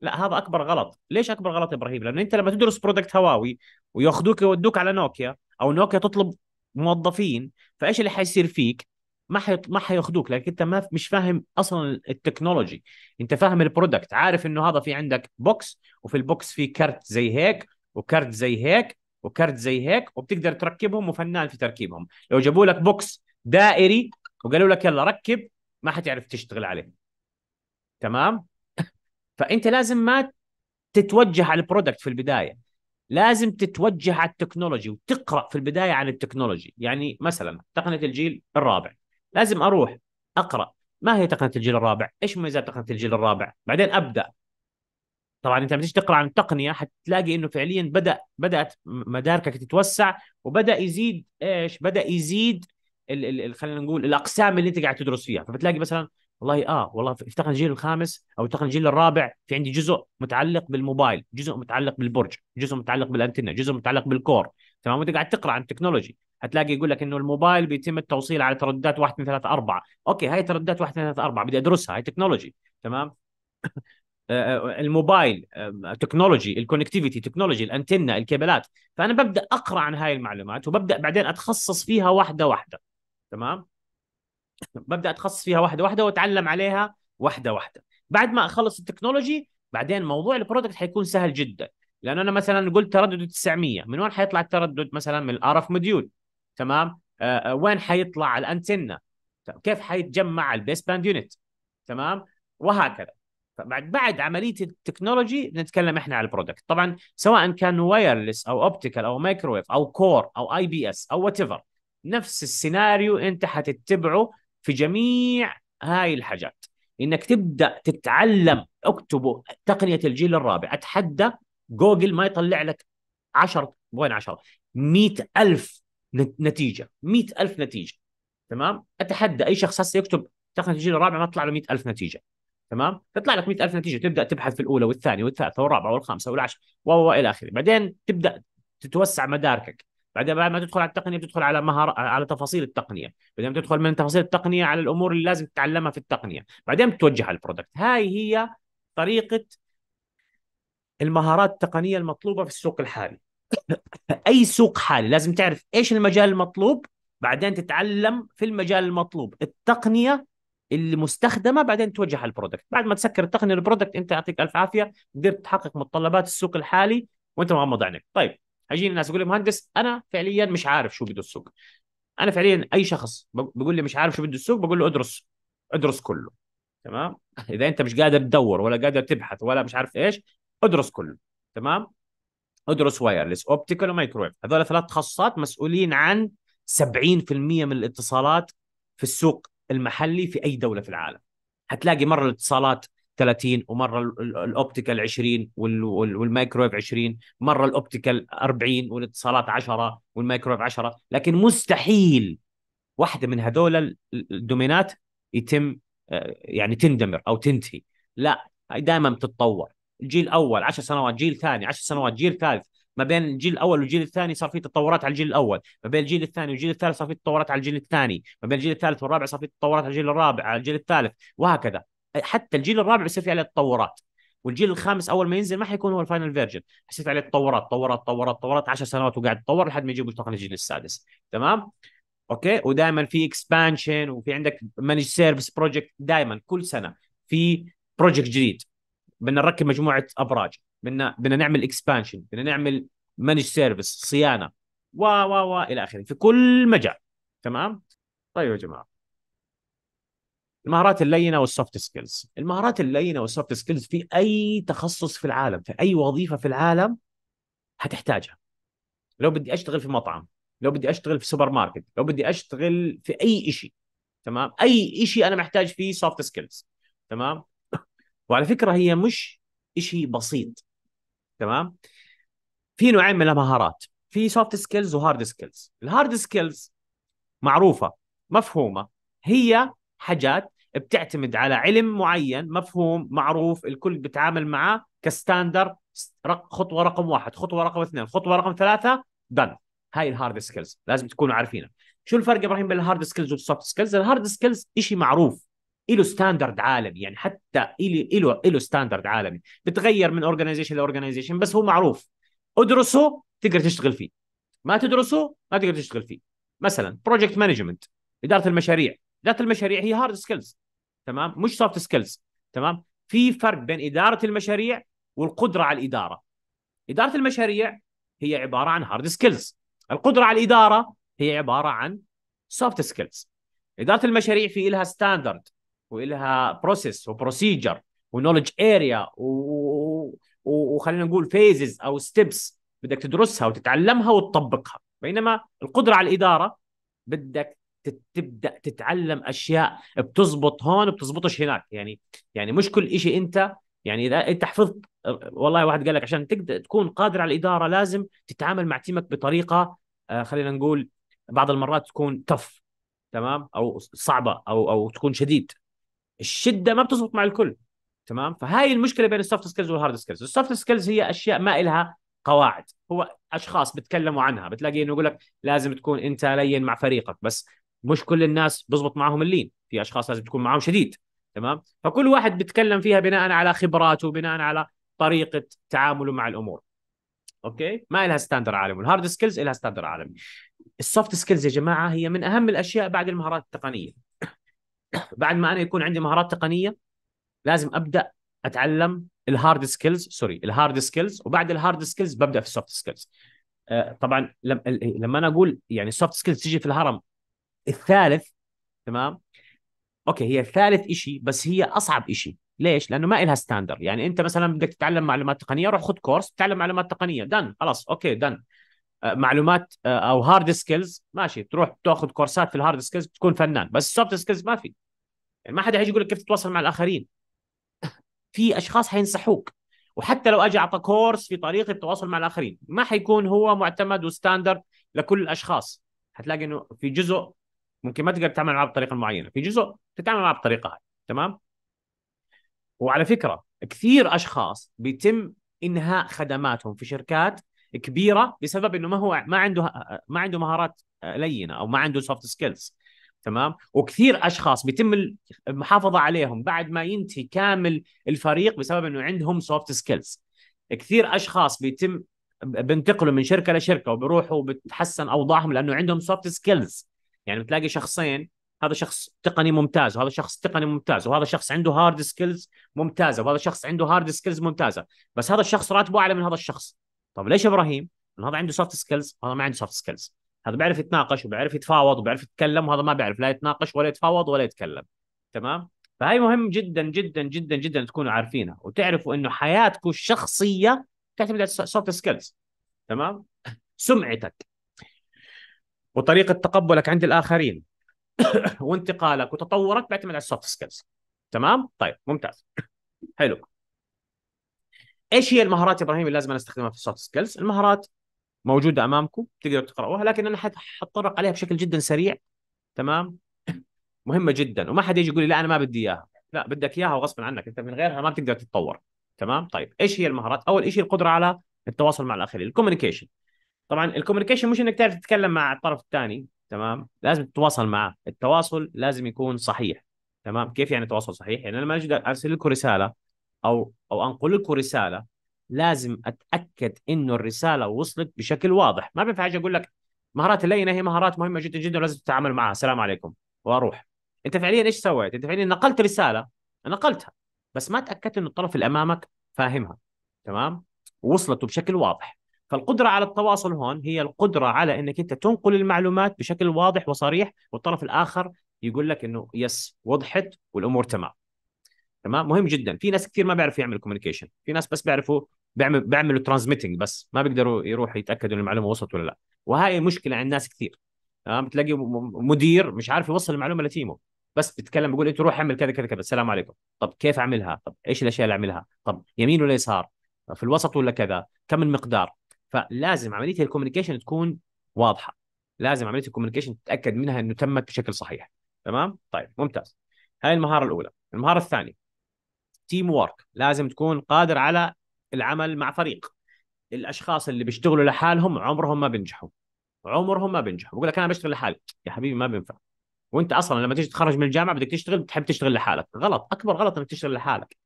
Speaker 1: لا هذا اكبر غلط ليش اكبر غلط يا ابراهيم لانه انت لما تدرس برودكت هواوي وياخذوك يودوك على نوكيا او نوكيا تطلب موظفين فايش اللي حيصير فيك ما حي... ما حياخذوك لانك انت ما مش فاهم اصلا التكنولوجي انت فاهم البرودكت عارف انه هذا في عندك بوكس وفي البوكس في كارت زي هيك وكارت زي هيك وكارت زي هيك وبتقدر تركبهم وفنان في تركيبهم لو جابوا لك بوكس دائري وقالوا لك يلا ركب ما حتعرف تشتغل عليه تمام فانت لازم ما تتوجه على البرودكت في البدايه لازم تتوجه على التكنولوجي وتقرا في البدايه عن التكنولوجي يعني مثلا تقنيه الجيل الرابع لازم اروح اقرا ما هي تقنيه الجيل الرابع ايش مميزات تقنيه الجيل الرابع بعدين ابدا طبعا انت لما تيجي تقرا عن التقنيه حتلاقي انه فعليا بدا بدات مداركك تتوسع وبدا يزيد ايش بدا يزيد خلينا نقول الاقسام اللي انت قاعد تدرس فيها فبتلاقي مثلا والله اه والله في تقني الجيل الخامس او تقني الجيل الرابع في عندي جزء متعلق بالموبايل، جزء متعلق بالبرج، جزء متعلق بالانتنه، جزء متعلق بالكور، تمام وانت قاعد تقرا عن التكنولوجي، هتلاقي يقول لك انه الموبايل بيتم التوصيل على ترددات 1 2 3 4 اوكي هاي ترددات 1 2 3 4 بدي ادرسها هاي تكنولوجي تمام آه، آه، الموبايل آه، تكنولوجي الكونكتيفيتي تكنولوجي الانتنه الكابلات فانا ببدا اقرا عن هاي المعلومات وببدا بعدين اتخصص فيها واحده واحده تمام ببدا اتخصص فيها واحده واحده واتعلم عليها واحده واحده بعد ما اخلص التكنولوجي بعدين موضوع البرودكت حيكون سهل جدا لانه انا مثلا قلت تردد 900 من وين حيطلع التردد مثلا من الار اف موديول تمام آه،, آه وين حيطلع الانتنه طيب، كيف حيتجمع البيس باند يونت تمام وهكذا فبعد بعد عمليه التكنولوجي نتكلم احنا على البرودكت طبعا سواء كان وايرلس او اوبتيكال او مايكرويف او كور او اي بي اس او وات ايفر نفس السيناريو انت حتتبعه في جميع هاي الحاجات انك تبدا تتعلم اكتبه تقنيه الجيل الرابع اتحدى جوجل ما يطلع لك 10 وين 10 100000 نتيجه 100000 نتيجه تمام اتحدى اي شخص هسه يكتب تقنيه الجيل الرابع ما تطلع له 100000 نتيجه تمام تطلع لك 100000 نتيجه تبدا تبحث في الاولى والثانيه والثالثه والرابعه والخامسه و والى اخره بعدين تبدا تتوسع مداركك بعدين بعد ما تدخل على التقنيه بتدخل على مهار على تفاصيل التقنيه بعدين تدخل من تفاصيل التقنيه على الامور اللي لازم تتعلمها في التقنيه بعدين بتوجه على البرودكت هاي هي طريقه المهارات التقنيه المطلوبه في السوق الحالي اي سوق حالي لازم تعرف ايش المجال المطلوب بعدين تتعلم في المجال المطلوب التقنيه اللي مستخدمه بعدين توجه على البرودكت بعد ما تسكر التقنيه البرودكت انت يعطيك الف عافيه قدرت تحقق متطلبات السوق الحالي وانت مغمض عينك طيب هيجيني ناس يقول لي مهندس انا فعليا مش عارف شو بده السوق انا فعليا اي شخص بقول لي مش عارف شو بده السوق بقول له ادرس ادرس كله تمام اذا انت مش قادر تدور ولا قادر تبحث ولا مش عارف ايش ادرس كله تمام ادرس وايرلس اوبتيكال ومايكرويف هذول ثلاث تخصصات مسؤولين عن 70% من الاتصالات في السوق المحلي في اي دوله في العالم هتلاقي مره الاتصالات 30 ومره الاوبتيكال 20 والمايكرويف 20 مره الاوبتيكال 40 والاتصالات 10 والمايكرويف 10 لكن مستحيل واحده من هذول الدومينات يتم آه، يعني تندمر او تنتهي لا دائما بتتطور الجيل الاول 10 سنوات جيل ثاني 10 سنوات جيل ثالث ما بين الجيل الاول والجيل الثاني صار في تطورات على الجيل الاول، ما بين الجيل الثاني والجيل الثالث صار في تطورات على الجيل الثاني، ما بين الجيل الثالث والرابع صار في تطورات على الجيل الرابع على الجيل الثالث وهكذا، حتى الجيل الرابع بيصير في عليه تطورات والجيل الخامس اول ما ينزل ما حيكون هو الفاينل فيرجن حيصير عليه تطورات تطورات تطورات تطورات 10 سنوات وقاعد تطور لحد ما يجيبوا تقنيه الجيل السادس تمام اوكي ودائما في اكسبانشن وفي عندك مانج سيرفيس بروجكت دائما كل سنه في بروجكت جديد بدنا نركب مجموعه ابراج بدنا بدنا نعمل اكسبانشن بدنا نعمل مانج سيرفيس صيانه و و و الى اخره في كل مجال تمام طيب يا جماعه المهارات اللينه والسوفت سكيلز المهارات اللينه والسوفت سكيلز في اي تخصص في العالم في اي وظيفه في العالم هتحتاجها لو بدي اشتغل في مطعم لو بدي اشتغل في سوبر ماركت لو بدي اشتغل في اي شيء تمام اي شيء انا محتاج فيه سوفت سكيلز تمام وعلى فكره هي مش شيء بسيط تمام في نوعين من المهارات في سوفت سكيلز وهارد سكيلز الهارد سكيلز معروفه مفهومه هي حاجات بتعتمد على علم معين مفهوم معروف الكل بتعامل معه كستاندر خطوه رقم واحد خطوه رقم اثنين خطوه رقم ثلاثه دن هاي الهارد سكيلز لازم تكونوا عارفينها شو الفرق ابراهيم بين الهارد سكيلز والسوفت سكيلز الهارد سكيلز شيء معروف له ستاندرد عالمي يعني حتى له له ستاندرد عالمي بتغير من اورجنايزيشن لاورجنايزيشن بس هو معروف ادرسه تقدر تشتغل فيه ما تدرسه ما تقدر تشتغل فيه مثلا بروجكت مانجمنت اداره المشاريع اداره المشاريع هي هارد سكيلز تمام مش سوفت سكيلز تمام في فرق بين اداره المشاريع والقدره على الاداره اداره المشاريع هي عباره عن هارد سكيلز القدره على الاداره هي عباره عن سوفت سكيلز اداره المشاريع في لها ستاندرد والها بروسيس وبروسيجر ونولج اريا وخلينا نقول فيزز او ستيبس بدك تدرسها وتتعلمها وتطبقها بينما القدره على الاداره بدك تبدا تتعلم اشياء بتزبط هون بتزبطش هناك يعني يعني مش كل شيء انت يعني اذا انت حفظت والله واحد قال لك عشان تقدر تكون قادر على الاداره لازم تتعامل مع تيمك بطريقه آه خلينا نقول بعض المرات تكون تف تمام او صعبه او او تكون شديد الشده ما بتزبط مع الكل تمام فهاي المشكله بين السوفت سكيلز والهارد سكيلز السوفت سكيلز هي اشياء ما إلها قواعد هو اشخاص بيتكلموا عنها بتلاقي انه يقول لك لازم تكون انت لين مع فريقك بس مش كل الناس بزبط معهم اللين في اشخاص لازم تكون معهم شديد تمام فكل واحد بيتكلم فيها بناء على خبراته بناء على طريقه تعامله مع الامور اوكي ما لها ستاندر عالمي الهارد سكيلز لها ستاندر عالمي السوفت سكيلز يا جماعه هي من اهم الاشياء بعد المهارات التقنيه بعد ما انا يكون عندي مهارات تقنيه لازم ابدا اتعلم الهارد سكيلز سوري الهارد سكيلز وبعد الهارد سكيلز ببدا في السوفت آه، سكيلز طبعا لما انا اقول يعني السوفت سكيلز تيجي في الهرم الثالث تمام اوكي هي الثالث شيء بس هي اصعب شيء ليش؟ لانه ما لها ستاندر يعني انت مثلا بدك تتعلم معلومات تقنيه روح خذ كورس تتعلم معلومات تقنيه دن خلاص اوكي دن آه، معلومات آه، او هارد سكيلز ماشي تروح تاخذ كورسات في الهارد سكيلز بتكون فنان بس السوفت سكيلز ما في يعني ما حدا هيجي يقول لك كيف تتواصل مع الاخرين في اشخاص حينصحوك وحتى لو اجى اعطى كورس في طريقه التواصل مع الاخرين ما حيكون هو معتمد وستاندرد لكل الاشخاص حتلاقي انه في جزء ممكن ما تقدر تعمل معاه بطريقه معينه في جزء تتعامل معاه بطريقه هاي تمام وعلى فكره كثير اشخاص بيتم انهاء خدماتهم في شركات كبيره بسبب انه ما هو ما عنده ما عنده مهارات لينه او ما عنده سوفت سكيلز تمام وكثير اشخاص بيتم المحافظه عليهم بعد ما ينتهي كامل الفريق بسبب انه عندهم سوفت سكيلز كثير اشخاص بيتم بينتقلوا من شركه لشركه وبيروحوا بتحسن اوضاعهم لانه عندهم سوفت سكيلز يعني بتلاقي شخصين هذا شخص تقني ممتاز وهذا شخص تقني ممتاز وهذا شخص عنده هارد سكيلز ممتازه وهذا شخص عنده هارد سكيلز ممتازه بس هذا الشخص راتبه اعلى من هذا الشخص طب ليش ابراهيم لان هذا عنده سوفت سكيلز وهذا ما عنده سوفت سكيلز هذا بيعرف يتناقش وبيعرف يتفاوض وبيعرف يتكلم وهذا ما بيعرف لا يتناقش ولا يتفاوض ولا يتكلم تمام فهي مهم جدا جدا جدا جدا تكونوا عارفينها وتعرفوا انه حياتكم الشخصيه تعتمد على السوفت سكيلز تمام سمعتك وطريقه تقبلك عند الاخرين وانتقالك وتطورك بيعتمد على السوفت سكيلز تمام طيب ممتاز حلو ايش هي المهارات يا ابراهيم اللي لازم استخدمها في السوفت سكيلز المهارات موجوده امامكم تقدروا تقراوها لكن انا حتطرق عليها بشكل جدا سريع تمام مهمه جدا وما حد يجي يقول لي لا انا ما بدي اياها لا بدك اياها وغصبا عنك انت من غيرها ما بتقدر تتطور تمام طيب ايش هي المهارات اول شيء القدره على التواصل مع الاخرين الكوميونيكيشن طبعا الكوميونيكيشن مش انك تعرف تتكلم مع الطرف الثاني تمام لازم تتواصل معاه التواصل لازم يكون صحيح تمام كيف يعني تواصل صحيح يعني انا لما اجي ارسل لكم رساله او او انقل لكم رساله لازم اتاكد انه الرساله وصلت بشكل واضح ما بينفع اجي اقول لك مهارات اللينه هي مهارات مهمه جدا جدا ولازم تتعامل معها السلام عليكم واروح انت فعليا ايش سويت انت فعليا نقلت رساله نقلتها بس ما تاكدت انه الطرف اللي امامك فاهمها تمام وصلته بشكل واضح فالقدره على التواصل هون هي القدره على انك انت تنقل المعلومات بشكل واضح وصريح والطرف الاخر يقول لك انه يس وضحت والامور تمام تمام مهم جدا في ناس كثير ما بيعرفوا يعملوا كوميونيكيشن في ناس بس بيعرفوا بيعمل بيعملوا ترانزميتنج بس ما بيقدروا يروحوا يتاكدوا ان المعلومه وصلت ولا لا وهي مشكله عند ناس كثير تمام تلاقي مدير مش عارف يوصل المعلومه لتيمه بس بيتكلم بيقول انت روح اعمل كذا كذا كذا السلام عليكم طب كيف اعملها طب ايش الاشياء اللي اعملها طب يمين ولا يسار في الوسط ولا كذا كم المقدار فلازم عمليه الكوميونيكيشن تكون واضحه لازم عمليه الكوميونيكيشن تتاكد منها انه تمت بشكل صحيح تمام طيب ممتاز هاي المهاره الاولى المهاره الثانيه تيم وورك لازم تكون قادر على العمل مع فريق الاشخاص اللي بيشتغلوا لحالهم عمرهم ما بينجحوا عمرهم ما بينجحوا بقول لك انا بشتغل لحالي يا حبيبي ما بينفع وانت اصلا لما تيجي تتخرج من الجامعه بدك تشتغل بتحب تشتغل لحالك غلط اكبر غلط انك تشتغل لحالك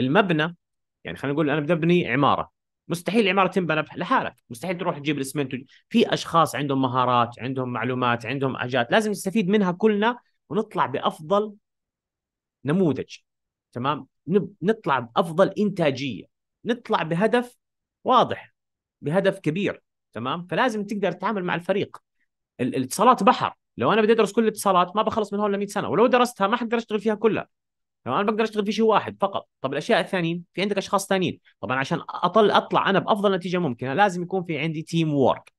Speaker 1: المبنى يعني خلينا نقول انا بدي ابني عماره مستحيل العماره تنبنى لحالك مستحيل تروح تجيب الاسمنت في اشخاص عندهم مهارات عندهم معلومات عندهم حاجات لازم نستفيد منها كلنا ونطلع بافضل نموذج تمام نطلع بافضل انتاجيه نطلع بهدف واضح بهدف كبير تمام فلازم تقدر تتعامل مع الفريق الاتصالات بحر لو انا بدي ادرس كل الاتصالات ما بخلص من هون ل 100 سنه ولو درستها ما حقدر اشتغل فيها كلها لو انا بقدر اشتغل في شيء واحد فقط طب الاشياء الثانيين في عندك اشخاص ثانيين طبعا عشان اطل اطلع انا بافضل نتيجه ممكنه لازم يكون في عندي تيم وورك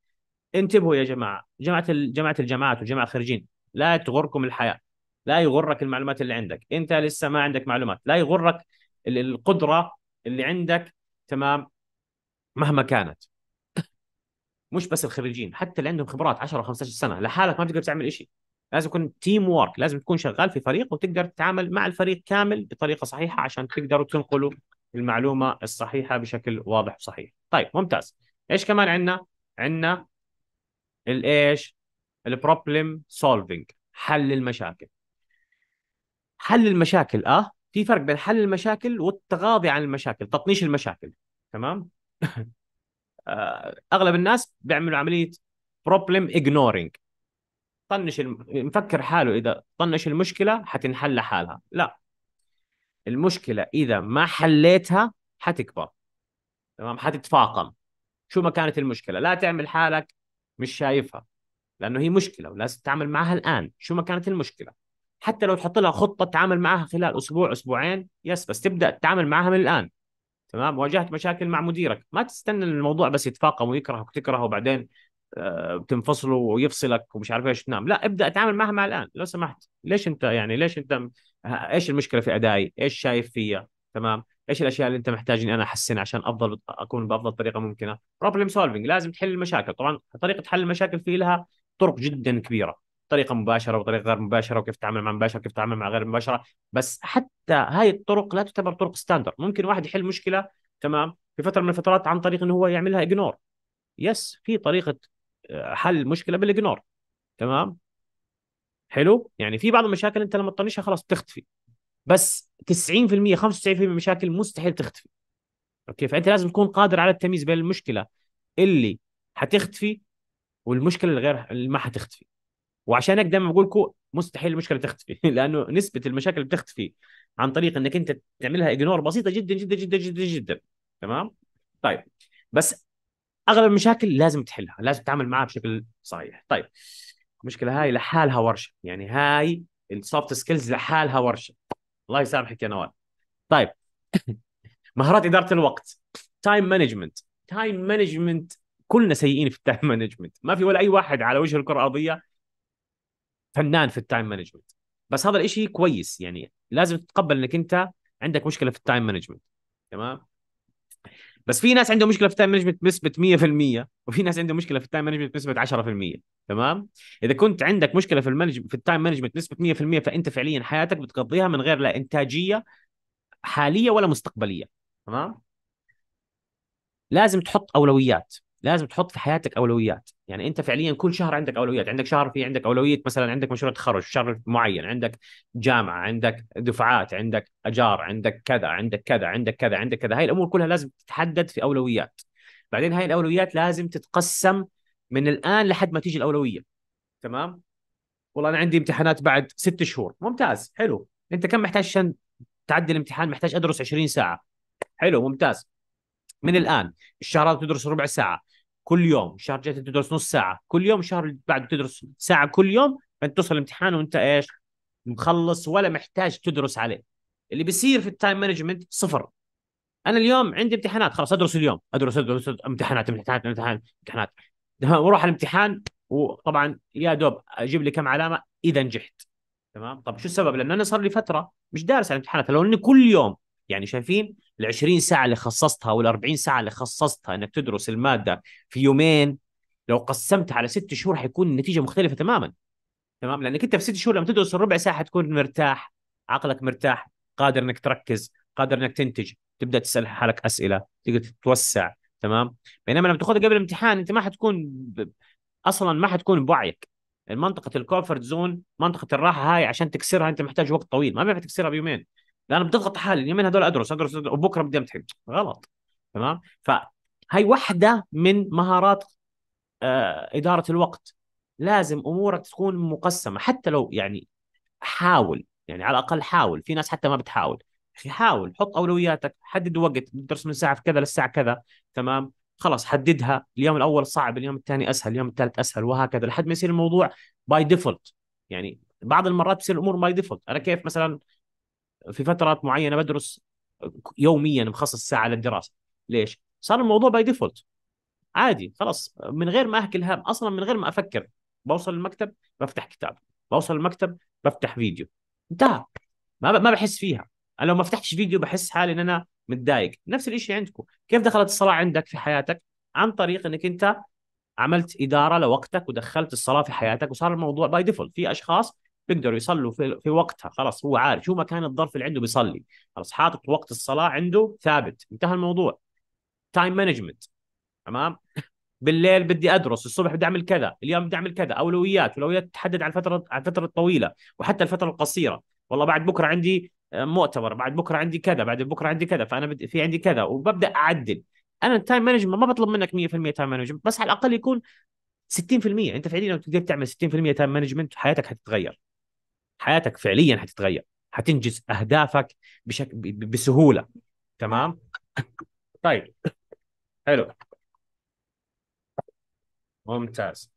Speaker 1: انتبهوا يا جماعه جماعه جماعه الجامعات وجماعه الخريجين لا تغركم الحياه لا يغرك المعلومات اللي عندك انت لسه ما عندك معلومات لا يغرك القدره اللي عندك تمام مهما كانت مش بس الخريجين حتى اللي عندهم خبرات 10 و15 سنه لحالك ما بتقدر تعمل شيء لازم يكون تيم وورك لازم تكون شغال في فريق وتقدر تتعامل مع الفريق كامل بطريقه صحيحه عشان تقدروا تنقلوا المعلومه الصحيحه بشكل واضح وصحيح طيب ممتاز ايش كمان عندنا عندنا الايش البروبلم سولفينج حل المشاكل حل المشاكل اه في فرق بين حل المشاكل والتغاضي عن المشاكل تطنيش المشاكل تمام آه، اغلب الناس بيعملوا عمليه بروبلم اجنورينج طنش مفكر حاله اذا طنش المشكله حتنحل لحالها لا المشكله اذا ما حليتها حتكبر تمام حتتفاقم شو ما كانت المشكله لا تعمل حالك مش شايفها لانه هي مشكله ولازم تتعامل معها الان شو ما كانت المشكله حتى لو تحط لها خطه تتعامل معها خلال اسبوع اسبوعين يس بس تبدا تتعامل معها من الان تمام واجهت مشاكل مع مديرك ما تستنى الموضوع بس يتفاقم ويكرهك وتكرهه وبعدين آه، بتنفصله ويفصلك ومش عارف ايش تنام لا ابدا اتعامل معها مع الان لو سمحت ليش انت يعني ليش انت ايش المشكله في ادائي ايش شايف فيا تمام ايش الاشياء اللي انت محتاجني انا احسنها عشان افضل اكون بافضل طريقه ممكنه بروبلم سولفنج لازم تحل المشاكل طبعا طريقه حل المشاكل في لها طرق جدا كبيره طريقه مباشره وطريقه غير مباشره وكيف تتعامل مع مباشره وكيف تتعامل مع غير مباشره بس حتى هاي الطرق لا تعتبر طرق ستاندر ممكن واحد يحل مشكله تمام في فتره من الفترات عن طريق انه هو يعملها اجنور يس في طريقه حل المشكله بالاجنور تمام حلو يعني في بعض المشاكل انت لما تطنشها خلاص بتختفي بس 90% 95% من المشاكل مستحيل تختفي اوكي فانت لازم تكون قادر على التمييز بين المشكله اللي حتختفي والمشكله اللي غير اللي ما حتختفي وعشان هيك دائما بقول لكم مستحيل المشكله تختفي لانه نسبه المشاكل اللي بتختفي عن طريق انك انت تعملها اجنور بسيطه جدا جدا جدا جدا جدا تمام طيب بس اغلب المشاكل لازم تحلها لازم تتعامل معها بشكل صحيح طيب المشكله هاي لحالها ورشه يعني هاي السوفت سكيلز لحالها ورشه الله يسامحك يا نوال طيب مهارات اداره الوقت تايم مانجمنت تايم مانجمنت كلنا سيئين في التايم مانجمنت ما في ولا اي واحد على وجه الكره الارضيه فنان في التايم مانجمنت بس هذا الاشي كويس يعني لازم تتقبل انك انت عندك مشكله في التايم مانجمنت تمام بس في ناس عندهم مشكله في التايم مانجمنت بنسبه 100% وفي ناس عندهم مشكله في التايم مانجمنت بنسبه 10% تمام اذا كنت عندك مشكله في المانج في التايم مانجمنت بنسبه 100% فانت فعليا حياتك بتقضيها من غير لا انتاجيه حاليه ولا مستقبليه تمام لازم تحط اولويات لازم تحط في حياتك اولويات يعني انت فعليا كل شهر عندك اولويات عندك شهر في عندك اولويه مثلا عندك مشروع تخرج شهر معين عندك جامعه عندك دفعات عندك اجار عندك كذا عندك كذا عندك كذا عندك كذا هاي الامور كلها لازم تتحدد في اولويات بعدين هاي الاولويات لازم تتقسم من الان لحد ما تيجي الاولويه تمام والله انا عندي امتحانات بعد ست شهور ممتاز حلو انت كم محتاج عشان تعدي الامتحان محتاج ادرس 20 ساعه حلو ممتاز من الان الشهر هذا تدرس ربع ساعه كل يوم الشهر الجاي تدرس نص ساعه كل يوم الشهر اللي بعده تدرس ساعه كل يوم فانت توصل الامتحان وانت ايش مخلص ولا محتاج تدرس عليه اللي بيصير في التايم مانجمنت صفر انا اليوم عندي امتحانات خلاص ادرس اليوم ادرس ادرس, أدرس امتحانات امتحانات امتحانات امتحانات واروح الامتحان وطبعا يا دوب اجيب لي كم علامه اذا نجحت تمام طب شو السبب لان انا صار لي فتره مش دارس على الامتحانات لو اني كل يوم يعني شايفين ال 20 ساعه اللي خصصتها وال 40 ساعه اللي خصصتها انك تدرس الماده في يومين لو قسمتها على ست شهور حيكون النتيجه مختلفه تماما تمام لانك انت في ست شهور لما تدرس الربع ساعه حتكون مرتاح عقلك مرتاح قادر انك تركز قادر انك تنتج تبدا تسال حالك اسئله تقدر تتوسع تمام بينما لما تاخذها قبل الامتحان انت ما حتكون ب... اصلا ما حتكون بوعيك منطقه الكوفرت زون منطقه الراحه هاي عشان تكسرها انت محتاج وقت طويل ما بينفع تكسرها بيومين لان بدي اضغط حالي اليومين هذول ادرس ادرس, أدرس وبكره بدي امتحن غلط تمام فهي وحده من مهارات آه، اداره الوقت لازم امورك تكون مقسمه حتى لو يعني حاول يعني على الاقل حاول في ناس حتى ما بتحاول اخي حاول حط اولوياتك حدد وقت درس من ساعه كذا للساعه كذا تمام خلاص حددها اليوم الاول صعب اليوم الثاني اسهل اليوم الثالث اسهل وهكذا لحد ما يصير الموضوع باي ديفولت يعني بعض المرات بتصير الامور باي ديفولت انا كيف مثلا في فترات معينه بدرس يوميا مخصص ساعه للدراسه ليش صار الموضوع باي ديفولت عادي خلاص من غير ما اهكل هم اصلا من غير ما افكر بوصل المكتب بفتح كتاب بوصل المكتب بفتح فيديو انتهى ما ما بحس فيها انا لو ما فتحتش فيديو بحس حالي ان انا متضايق نفس الشيء عندكم كيف دخلت الصلاه عندك في حياتك عن طريق انك انت عملت اداره لوقتك ودخلت الصلاه في حياتك وصار الموضوع باي ديفولت في اشخاص بيقدروا يصلوا في, في وقتها خلاص هو عارف شو ما كان الظرف اللي عنده بيصلي خلاص حاطط وقت الصلاه عنده ثابت انتهى الموضوع تايم مانجمنت تمام بالليل بدي ادرس الصبح بدي اعمل كذا اليوم بدي اعمل كذا اولويات اولويات تحدد على الفتره على الفتره الطويله وحتى الفتره القصيره والله بعد بكره عندي آه، مؤتمر بعد بكره عندي كذا بعد بكره عندي كذا فانا بدي في عندي كذا وببدا اعدل انا التايم مانجمنت ما بطلب منك 100% تايم مانجمنت بس على الاقل يكون 60% انت فعليا لو تقدر تعمل 60% تايم مانجمنت حياتك حتتغير حياتك فعليا حتتغير حتنجز اهدافك بشكل بسهوله تمام طيب حلو ممتاز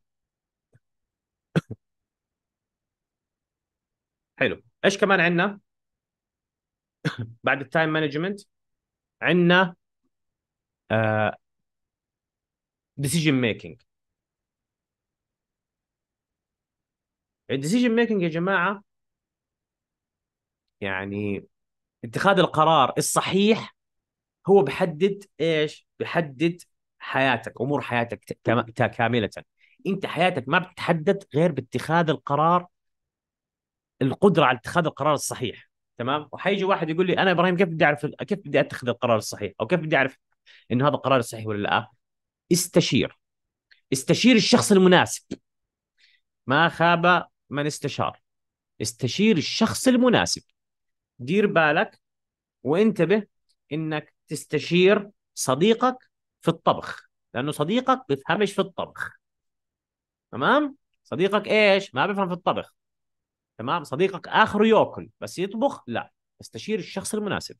Speaker 1: حلو ايش كمان عندنا بعد التايم مانجمنت عندنا ديسيجن ميكينج الديسيجن ميكينج يا جماعه يعني اتخاذ القرار الصحيح هو بحدد ايش؟ بحدد حياتك امور حياتك كامله انت حياتك ما بتتحدد غير باتخاذ القرار القدره على اتخاذ القرار الصحيح تمام وحيجي واحد يقول لي انا ابراهيم كيف بدي اعرف كيف بدي اتخذ القرار الصحيح او كيف بدي اعرف انه هذا القرار صحيح ولا لا استشير استشير الشخص المناسب ما خاب من استشار استشير الشخص المناسب دير بالك وانتبه انك تستشير صديقك في الطبخ لانه صديقك بيفهمش في الطبخ تمام صديقك ايش ما بيفهم في الطبخ تمام صديقك اخره ياكل بس يطبخ لا استشير الشخص المناسب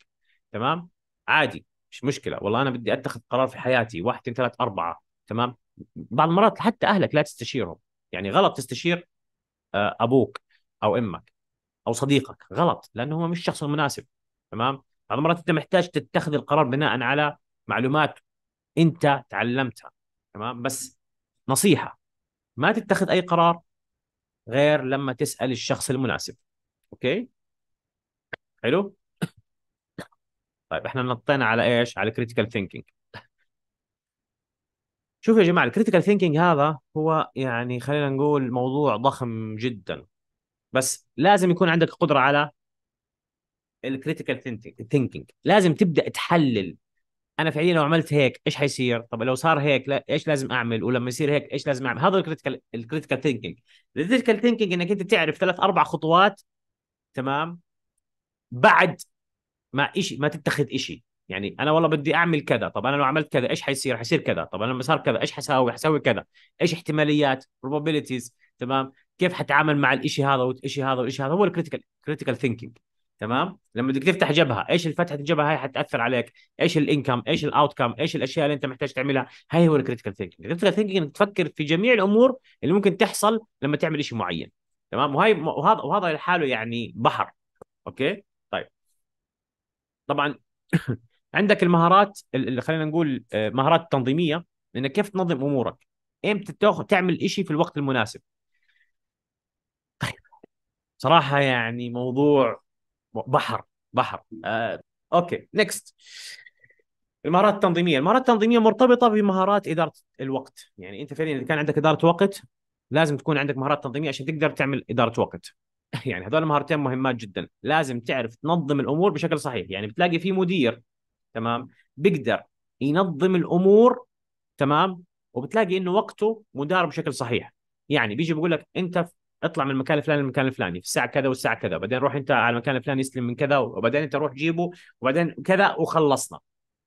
Speaker 1: تمام عادي مش مشكله والله انا بدي اتخذ قرار في حياتي واحد اثنين ثلاث اربعه تمام بعض المرات حتى اهلك لا تستشيرهم يعني غلط تستشير آه، ابوك او امك او صديقك غلط لانه هو مش الشخص المناسب تمام بعض المرات انت محتاج تتخذ القرار بناء على معلومات انت تعلمتها تمام بس نصيحه ما تتخذ اي قرار غير لما تسال الشخص المناسب اوكي حلو طيب احنا نطينا على ايش على كريتيكال ثينكينج شوفوا يا جماعه الكريتيكال ثينكينج هذا هو يعني خلينا نقول موضوع ضخم جدا بس لازم يكون عندك قدره على الكريتيكال ثينكينج لازم تبدا تحلل انا فعليا لو عملت هيك ايش حيصير طب لو صار هيك لا ايش لازم اعمل ولما يصير هيك ايش لازم اعمل هذا الكريتيكال الكريتيكال ثينكينج الكريتيكال ثينكينج انك انت تعرف ثلاث اربع خطوات تمام بعد ما شيء ما تتخذ شيء يعني انا والله بدي اعمل كذا طب انا لو عملت كذا ايش حيصير حيصير كذا طب انا لما صار كذا ايش حساوي حساوي كذا ايش احتماليات probabilities تمام كيف حتعامل مع الإشي هذا والإشي هذا والإشي هذا هو الكريتيكال كريتيكال ثينكينج تمام لما بدك تفتح جبهه ايش الفتحه الجبهه هاي حتاثر عليك ايش الانكم ايش الاوتكم ايش الاشياء اللي انت محتاج تعملها هاي هو الكريتيكال ثينكينج الكريتيكال ثينكينج انك تفكر في جميع الامور اللي ممكن تحصل لما تعمل شيء معين تمام وهي وهذا وهذا لحاله يعني بحر اوكي طيب طبعا عندك المهارات اللي خلينا نقول آه، مهارات تنظيميه انك كيف تنظم امورك امتى تاخذ تعمل شيء في الوقت المناسب صراحه يعني موضوع بحر بحر آه، اوكي نكست المهارات التنظيميه المهارات التنظيميه مرتبطه بمهارات اداره الوقت يعني انت فعليا اذا كان عندك اداره وقت لازم تكون عندك مهارات تنظيميه عشان تقدر تعمل اداره وقت يعني هذول المهارتين مهمات جدا لازم تعرف تنظم الامور بشكل صحيح يعني بتلاقي في مدير تمام بيقدر ينظم الامور تمام وبتلاقي انه وقته مدار بشكل صحيح يعني بيجي بيقول لك انت اطلع من المكان الفلاني للمكان الفلاني في الساعه كذا والساعه كذا وبعدين روح انت على المكان الفلاني يسلم من كذا وبعدين انت روح جيبه وبعدين كذا وخلصنا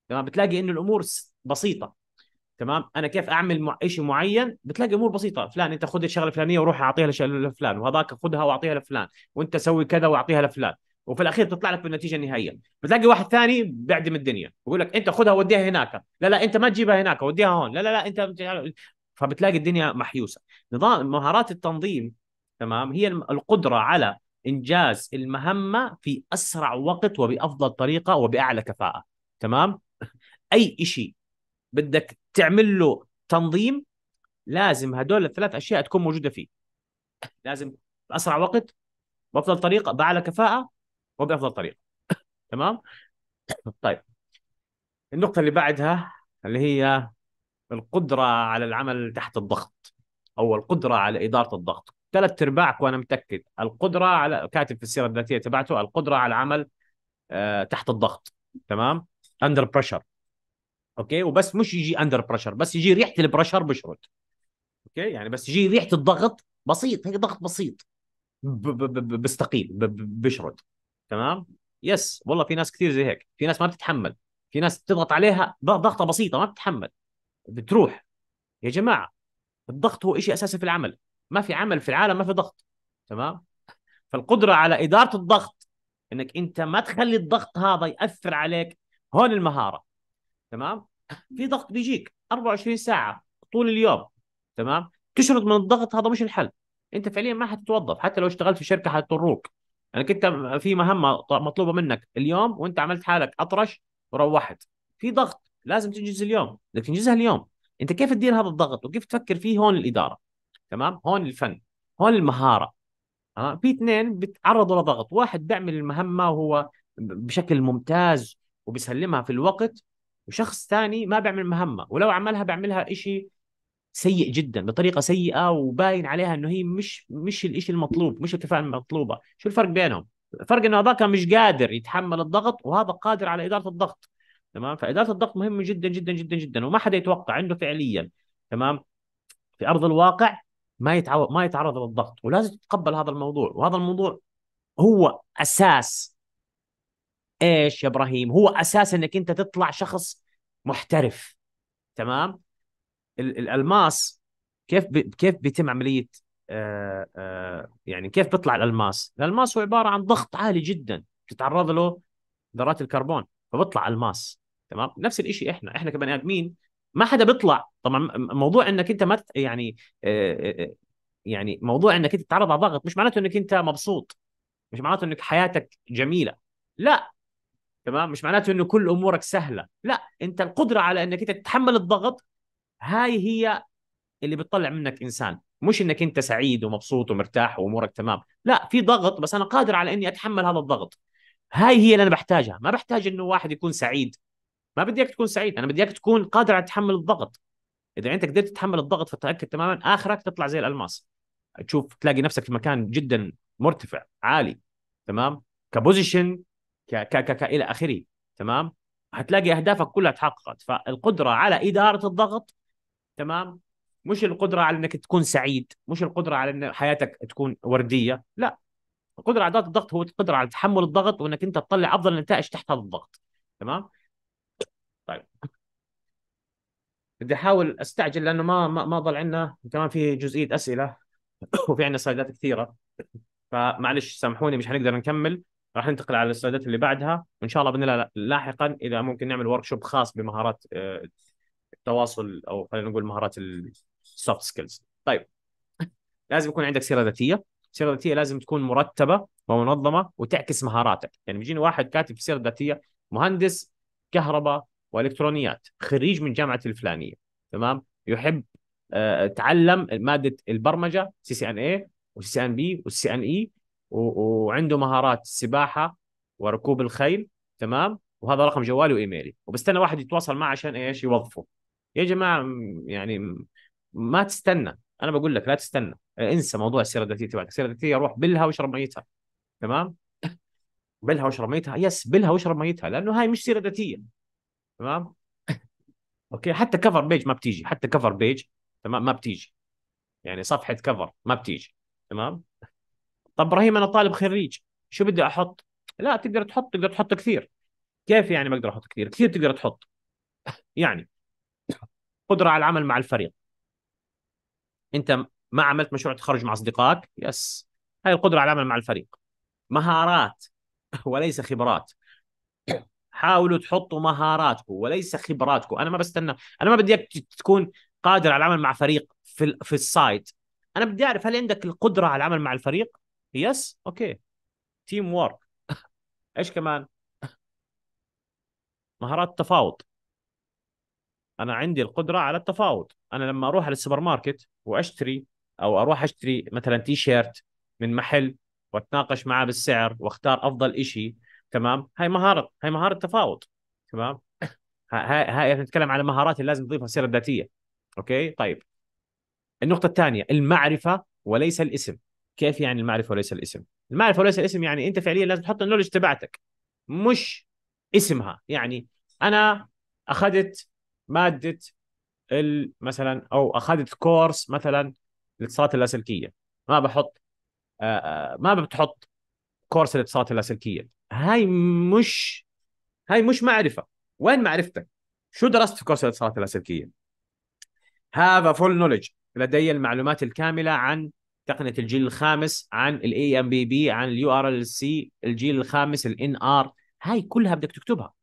Speaker 1: تمام بتلاقي انه الامور بسيطه تمام انا كيف اعمل شيء معين بتلاقي امور بسيطه فلان انت خذ الشغله الفلانيه وروح اعطيها لفلان وهذاك خذها واعطيها لفلان وانت سوي كذا واعطيها لفلان وفي الاخير تطلع لك بالنتيجه النهائيه بتلاقي واحد ثاني بيعدم الدنيا بقول لك انت خذها وديها هناك لا لا انت ما تجيبها هناك وديها هون لا لا لا انت فبتلاقي الدنيا محيوسه نظام مهارات التنظيم تمام هي القدرة على إنجاز المهمة في أسرع وقت وبأفضل طريقة وبأعلى كفاءة تمام أي شيء بدك تعمل له تنظيم لازم هدول الثلاث أشياء تكون موجودة فيه لازم بأسرع وقت بأفضل طريقة بأعلى كفاءة وبأفضل طريقة تمام طيب النقطة اللي بعدها اللي هي القدرة على العمل تحت الضغط أو القدرة على إدارة الضغط ثلاث ارباعك وانا متاكد القدره على كاتب في السيره الذاتيه تبعته القدره على العمل آه، تحت الضغط تمام اندر بريشر اوكي وبس مش يجي اندر بريشر بس يجي ريحه البريشر بشرد اوكي يعني بس يجي ريحه الضغط بسيط هيك ضغط بسيط بستقيل بشرد تمام يس والله في ناس كثير زي هيك في ناس ما بتتحمل في ناس بتضغط عليها ضغطه بسيطه ما بتتحمل بتروح يا جماعه الضغط هو شيء اساسي في العمل ما في عمل في العالم ما في ضغط تمام فالقدره على اداره الضغط انك انت ما تخلي الضغط هذا ياثر عليك هون المهاره تمام في ضغط بيجيك 24 ساعه طول اليوم تمام تشرد من الضغط هذا مش الحل انت فعليا ما حتتوظف حتى لو اشتغلت في شركه حتضروك انك يعني انت في مهمه مطلوبه منك اليوم وانت عملت حالك اطرش وروحت في ضغط لازم تنجز اليوم بدك تنجزها اليوم انت كيف تدير هذا الضغط وكيف تفكر فيه هون الاداره تمام هون الفن هون المهاره تمام آه، في اثنين بيتعرضوا لضغط واحد بيعمل المهمه وهو بشكل ممتاز وبيسلمها في الوقت وشخص ثاني ما بيعمل مهمه ولو عملها بيعملها إشي سيء جدا بطريقه سيئه وباين عليها انه هي مش مش الإشي المطلوب مش الكفاءه المطلوبه شو الفرق بينهم الفرق انه هذاك مش قادر يتحمل الضغط وهذا قادر على اداره الضغط تمام فاداره الضغط مهمه جدا جدا جدا جدا وما حدا يتوقع عنده فعليا تمام في ارض الواقع ما يتعرض ما يتعرض للضغط ولازم تتقبل هذا الموضوع وهذا الموضوع هو اساس ايش يا ابراهيم هو اساس انك انت تطلع شخص محترف تمام الالماس كيف ب... كيف بيتم عمليه آه، آه، يعني كيف بيطلع الالماس الالماس هو عباره عن ضغط عالي جدا تتعرض له ذرات الكربون فبيطلع الماس تمام نفس الشيء احنا احنا كبني ادمين ما حدا بيطلع طبعا موضوع انك انت ما يعني آه، آه، آه، يعني موضوع انك انت تتعرض على ضغط مش معناته انك انت مبسوط مش معناته انك حياتك جميله لا تمام مش معناته انه كل امورك سهله لا انت القدره على انك انت تتحمل الضغط هاي هي اللي بتطلع منك انسان مش انك انت سعيد ومبسوط ومرتاح وامورك تمام لا في ضغط بس انا قادر على اني اتحمل هذا الضغط هاي هي اللي انا بحتاجها ما بحتاج انه واحد يكون سعيد ما بدي اياك تكون سعيد انا بدي اياك تكون قادر على تحمل الضغط اذا انت قدرت تتحمل الضغط فتاكد تماما اخرك تطلع زي الالماس تشوف تلاقي نفسك في مكان جدا مرتفع عالي تمام كبوزيشن ك ك ك, ك الى اخره تمام حتلاقي اهدافك كلها تحققت فالقدره على اداره الضغط تمام مش القدره على انك تكون سعيد مش القدره على ان حياتك تكون ورديه لا القدره على اداره الضغط هو القدره على تحمل الضغط وانك انت تطلع افضل نتائج تحت هذا الضغط تمام طيب بدي احاول استعجل لانه ما ما, ما ضل عندنا كمان في جزئيه اسئله وفي عندنا سلايدات كثيره فمعلش سامحوني مش حنقدر نكمل راح ننتقل على السلايدات اللي بعدها وان شاء الله باذن الله لاحقا اذا ممكن نعمل ورك شوب خاص بمهارات آه، التواصل او خلينا نقول مهارات السوفت سكيلز طيب لازم يكون عندك سيره ذاتيه السيره الذاتيه لازم تكون مرتبه ومنظمه وتعكس مهاراتك يعني بيجيني واحد كاتب في السيرة الذاتية مهندس كهرباء والكترونيات خريج من جامعه الفلانيه تمام يحب آه، تعلم ماده البرمجه سي سي ان اي وسي سي ان بي والسي ان اي وعنده مهارات السباحه وركوب الخيل تمام وهذا رقم جوالي وايميلي وبستنى واحد يتواصل معه عشان ايش يوظفه يا جماعه يعني ما تستنى انا بقول لك لا تستنى انسى موضوع السيره الذاتيه تبعك السيره الذاتيه روح بلها واشرب ميتها تمام بلها واشرب ميتها يس بلها واشرب ميتها لانه هاي مش سيره ذاتيه تمام اوكي حتى كفر بيج ما بتيجي حتى كفر بيج تمام ما بتيجي يعني صفحه كفر ما بتيجي تمام طب ابراهيم انا طالب خريج شو بدي احط لا تقدر تحط تقدر تحط كثير كيف يعني ما اقدر احط كثير كثير تقدر تحط يعني قدره على العمل مع الفريق انت ما عملت مشروع تخرج مع اصدقائك يس هاي القدره على العمل مع الفريق مهارات وليس خبرات حاولوا تحطوا مهاراتكم وليس خبراتكم انا ما بستنى انا ما بدي اياك تكون قادر على العمل مع فريق في في السايت انا بدي اعرف هل عندك القدره على العمل مع الفريق يس اوكي تيم وورك ايش كمان مهارات التفاوض انا عندي القدره على التفاوض انا لما اروح على السوبر ماركت واشتري او اروح اشتري مثلا تي شيرت من محل واتناقش معاه بالسعر واختار افضل إشي تمام هاي مهاره هاي مهاره تفاوض تمام هاي هاي نتكلم على مهارات اللي لازم تضيفها السيره الذاتيه اوكي طيب النقطه الثانيه المعرفه وليس الاسم كيف يعني المعرفه وليس الاسم المعرفه وليس الاسم يعني انت فعليا لازم تحط النولج تبعتك مش اسمها يعني انا اخذت ماده مثلا او اخذت كورس مثلا الاتصالات اللاسلكيه ما بحط ما بتحط كورس الاتصالات اللاسلكيه هاي مش هاي مش معرفه وين معرفتك شو درست في كورس الاتصالات اللاسلكيه هذا فول نولج لدي المعلومات الكامله عن تقنيه الجيل الخامس عن الاي ام بي بي عن اليو ار ال سي الجيل الخامس الان ار هاي كلها بدك تكتبها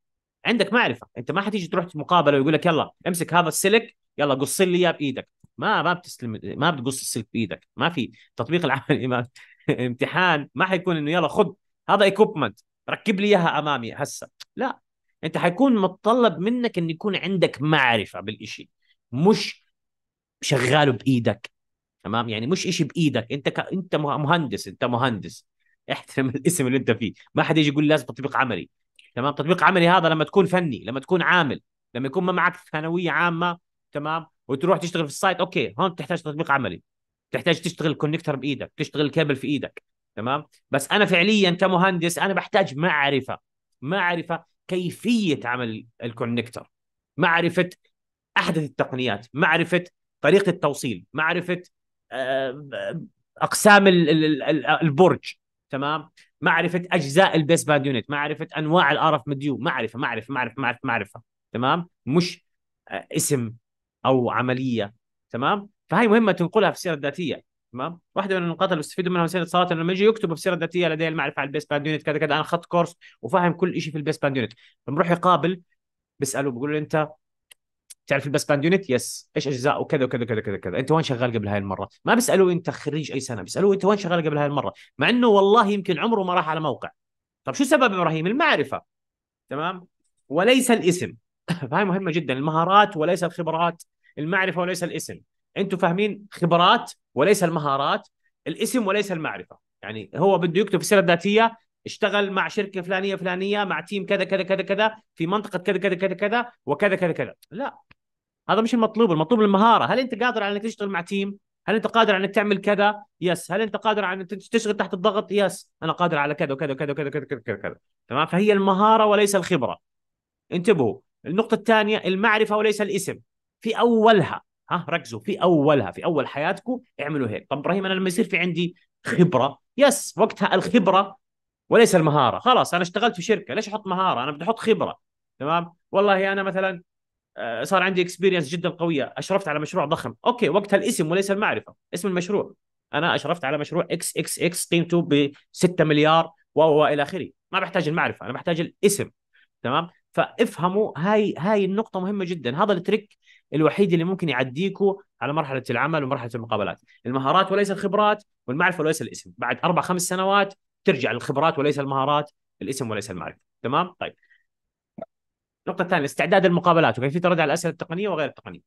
Speaker 1: عندك معرفه انت ما حتيجي تروح مقابله ويقول لك يلا امسك هذا السلك يلا قص لي اياه بايدك ما ما بتسلم ما بتقص السلك بايدك ما في تطبيق العمل امتحان ما حيكون انه يلا خذ هذا ايكوبمنت ركب لي اياها امامي هسه لا انت حيكون متطلب منك ان يكون عندك معرفه بالشيء مش شغاله بايدك تمام يعني مش إشي بايدك انت ك... انت مهندس انت مهندس احترم الاسم اللي انت فيه ما حد يجي يقول لازم تطبيق عملي تمام تطبيق عملي هذا لما تكون فني لما تكون عامل لما يكون ما معك ثانويه عامه تمام وتروح تشتغل في السايت اوكي هون بتحتاج تطبيق عملي بتحتاج تشتغل كونكتر بايدك تشتغل الكابل في ايدك تمام بس انا فعليا كمهندس انا بحتاج معرفه معرفه كيفيه عمل الكونكتر معرفه احدث التقنيات معرفه طريقه التوصيل معرفه آه، اقسام البرج تمام معرفه اجزاء البيس باند يونت معرفه انواع الار اف مديو معرفه معرفه معرفه معرفه معرفه تمام مش آه، اسم او عمليه تمام فهي مهمه تنقلها في السيره الذاتيه تمام واحده من النقاط اللي بيستفيدوا منها حسين اتصالات انه لما يجي يكتبوا في السيره ذاتيه لدي المعرفه على البيس باند يونت كذا كذا انا اخذت كورس وفاهم كل شيء في البيس باند يونت لما يقابل بساله بقول له انت تعرف البيس باند يونت يس ايش اجزاء وكذا وكذا وكذا كذا كذا انت وين شغال قبل هاي المره ما بيسالوه انت خريج اي سنه بيسالوه انت وين شغال قبل هاي المره مع انه والله يمكن عمره ما راح على موقع طب شو سبب ابراهيم المعرفه تمام وليس الاسم فهي مهمه جدا المهارات وليس الخبرات المعرفه وليس الاسم انتم فاهمين خبرات وليس المهارات الاسم وليس المعرفه يعني هو بده يكتب في السيره الذاتيه اشتغل مع شركه فلانيه فلانيه مع تيم كذا كذا كذا كذا في منطقه كذا كذا كذا كذا وكذا كذا كذا لا هذا مش المطلوب المطلوب المهاره هل انت قادر على انك تشتغل مع تيم هل انت قادر على انك تعمل كذا يس هل انت قادر على انك تشتغل تحت الضغط يس انا قادر على كذا وكذا وكذا وكذا وكذا كذا كذا تمام فهي المهاره وليس الخبره انتبهوا النقطه الثانيه المعرفه وليس الاسم في اولها ها ركزوا في اولها في اول حياتكم اعملوا هيك طب ابراهيم انا لما يصير في عندي خبره يس وقتها الخبره وليس المهاره خلاص انا اشتغلت في شركه ليش احط مهاره انا بدي احط خبره تمام والله انا مثلا آه، صار عندي اكسبيرينس جدا قويه اشرفت على مشروع ضخم اوكي وقتها الاسم وليس المعرفه اسم المشروع انا اشرفت على مشروع اكس اكس اكس قيمته ب 6 مليار و الى اخره ما بحتاج المعرفه انا بحتاج الاسم تمام فافهموا هاي هاي النقطة مهمة جدا هذا التريك الوحيد اللي ممكن يعديكوا على مرحلة العمل ومرحلة المقابلات المهارات وليس الخبرات والمعرفة وليس الاسم بعد أربع خمس سنوات ترجع للخبرات وليس المهارات الاسم وليس المعرفة تمام طيب النقطة الثانية استعداد المقابلات وكيفية الرد على الأسئلة التقنية وغير التقنية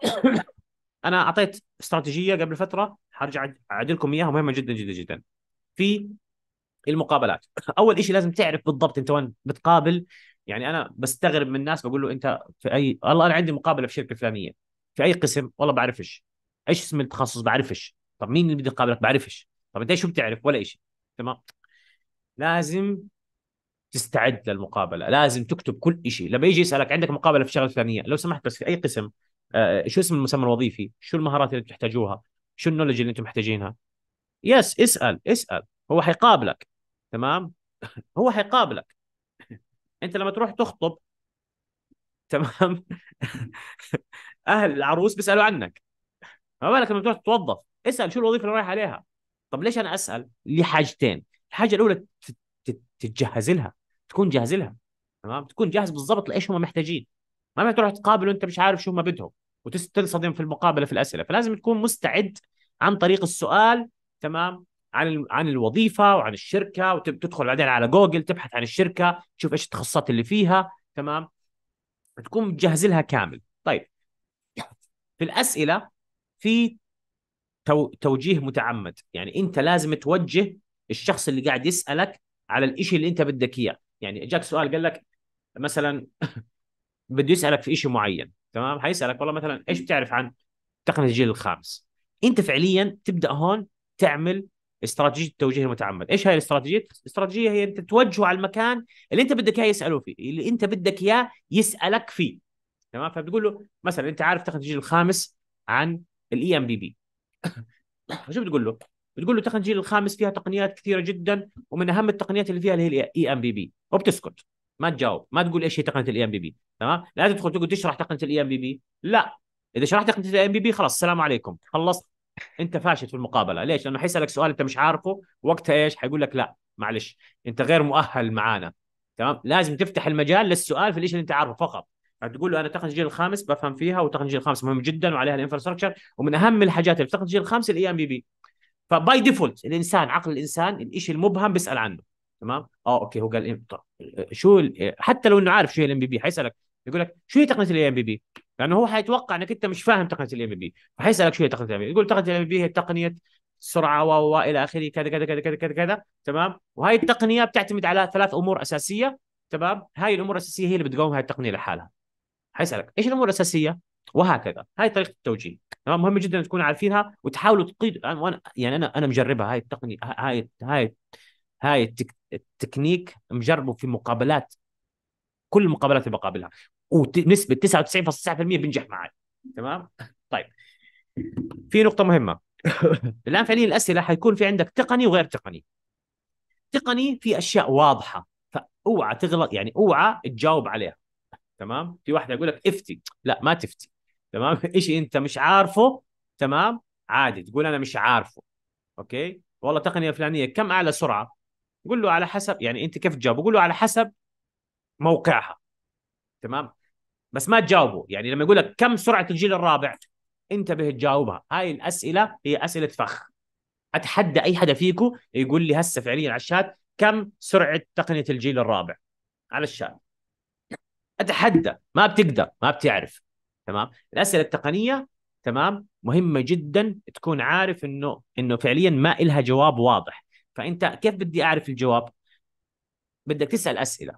Speaker 1: أنا أعطيت استراتيجية قبل فترة حرجع أعدلكم إياها مهمة جدا جدا جدا في المقابلات اول شيء لازم تعرف بالضبط انت وين بتقابل يعني انا بستغرب من الناس بقول له انت في اي والله انا عندي مقابله في شركه فلانيه في اي قسم والله بعرفش ايش اسم التخصص بعرفش طب مين اللي بده يقابلك بعرفش طب انت شو بتعرف ولا شيء تمام لازم تستعد للمقابله لازم تكتب كل شيء لما يجي يسالك عندك مقابله في شغله فلانيه لو سمحت بس في اي قسم آه شو اسم المسمى الوظيفي شو المهارات اللي بتحتاجوها شو النولج اللي انتم محتاجينها يس اسال اسال هو حيقابلك تمام هو حيقابلك انت لما تروح تخطب تمام اهل العروس بيسالوا عنك ما بالك لما تروح تتوظف اسال شو الوظيفه اللي رايح عليها طب ليش انا اسال لحاجتين الحاجه الاولى تتجهز لها تكون جاهز لها تمام تكون جاهز بالضبط لايش هم محتاجين ما تروح تقابل وانت مش عارف شو هم بدهم وتنصدم في المقابله في الاسئله فلازم تكون مستعد عن طريق السؤال تمام عن عن الوظيفه وعن الشركه وتدخل بعدين على جوجل تبحث عن الشركه تشوف ايش التخصصات اللي فيها تمام تكون مجهز لها كامل طيب في الاسئله في تو... توجيه متعمد يعني انت لازم توجه الشخص اللي قاعد يسالك على الشيء اللي انت بدك اياه يعني جاك سؤال قال لك مثلا بده يسالك في شيء معين تمام حيسالك والله مثلا ايش بتعرف عن تقنيه الجيل الخامس انت فعليا تبدا هون تعمل استراتيجيه التوجيه المتعمد، ايش هاي الاستراتيجيه؟ الاستراتيجيه هي انت توجهه على المكان اللي انت بدك اياه يساله فيه، اللي انت بدك اياه يسالك فيه. تمام؟ فبتقول له مثلا انت عارف الجيل الخامس عن الاي ام بي بي. شو بتقول له؟ بتقول له الجيل الخامس فيها تقنيات كثيره جدا ومن اهم التقنيات اللي فيها اللي هي الاي ام بي بي، وبتسكت. ما تجاوب، ما تقول ايش هي تقنيه الاي ام بي بي، تمام؟ لا تدخل تقول تشرح تقنيه الاي ام بي بي، لا. اذا شرحت تقنيه الاي ام بي بي خلاص السلام عليكم، خلصت انت فاشل في المقابله ليش لانه حيسالك سؤال انت مش عارفه وقتها ايش حيقول لك لا معلش انت غير مؤهل معانا تمام لازم تفتح المجال للسؤال في الشيء اللي انت عارفه فقط يعني تقول له انا تقنيه الجيل الخامس بفهم فيها وتقنيه الجيل الخامس مهم جدا وعليها الانفراستراكشر ومن اهم الحاجات اللي في تقنيه الجيل الخامس الاي ام بي بي فباي ديفولت الانسان عقل الانسان الشيء المبهم بيسال عنه تمام اه اوكي هو قال شو حتى لو انه عارف شو هي الام بي بي حيسالك يقول لك شو هي تقنيه ام بي بي لانه هو حيتوقع انك انت مش فاهم تقنيه الام بي فحيسالك شو هي تقنيه الام بي يقول تقنيه الام بي هي تقنيه سرعه و الى اخره كذا كذا كذا كذا كذا كذا تمام وهي التقنيه بتعتمد على ثلاث امور اساسيه تمام هاي الامور الاساسيه هي اللي بتقوم هاي التقنيه لحالها حيسالك ايش الامور الاساسيه وهكذا هاي طريقه التوجيه تمام مهم جدا تكون عارفينها وتحاولوا تقيد وانا يعني انا انا مجربها هاي التقنيه هاي هاي هاي التكنيك مجربه في مقابلات كل المقابلات اللي بقابلها ونسبه 99.9% بينجح معك تمام طيب في نقطه مهمه الان فعليا الاسئله حيكون في عندك تقني وغير تقني تقني في اشياء واضحه فاوعى تغلط يعني اوعى تجاوب عليها تمام في واحد يقول لك افتي لا ما تفتي تمام شيء انت مش عارفه تمام عادي تقول انا مش عارفه اوكي والله تقنيه فلانيه كم اعلى سرعه قول له على حسب يعني انت كيف تجاوب قول له على حسب موقعها تمام بس ما تجاوبه يعني لما يقول لك كم سرعه الجيل الرابع انتبه تجاوبها هاي الاسئله هي اسئله فخ اتحدى اي حدا فيكم يقول لي هسه فعليا على الشات كم سرعه تقنيه الجيل الرابع على الشات اتحدى ما بتقدر ما بتعرف تمام الاسئله التقنيه تمام مهمه جدا تكون عارف انه انه فعليا ما إلها جواب واضح فانت كيف بدي اعرف الجواب بدك تسال اسئله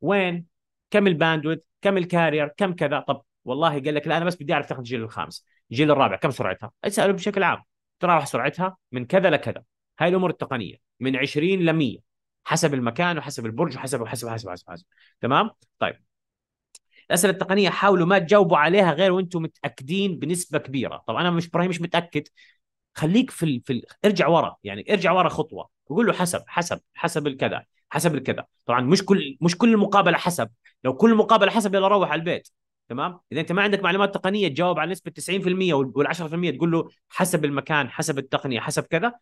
Speaker 1: وين كم الباندويت كم الكارير كم كذا طب والله قال لك لا انا بس بدي اعرف تاخذ الجيل الخامس الجيل الرابع كم سرعتها اساله بشكل عام تراوح سرعتها من كذا لكذا هاي الامور التقنيه من 20 ل 100 حسب المكان وحسب البرج وحسب وحسب وحسب وحسب, وحسب. تمام طيب الاسئله التقنيه حاولوا ما تجاوبوا عليها غير وانتم متاكدين بنسبه كبيره طب انا مش ابراهيم مش متاكد خليك في ال... في ال... ارجع ورا يعني ارجع ورا خطوه وقول له حسب حسب حسب الكذا حسب الكذا طبعا مش كل مش كل المقابله حسب لو كل مقابله حسب يلا روح على البيت تمام اذا انت ما عندك معلومات تقنيه تجاوب على نسبه 90% وال 10% تقول له حسب المكان حسب التقنيه حسب كذا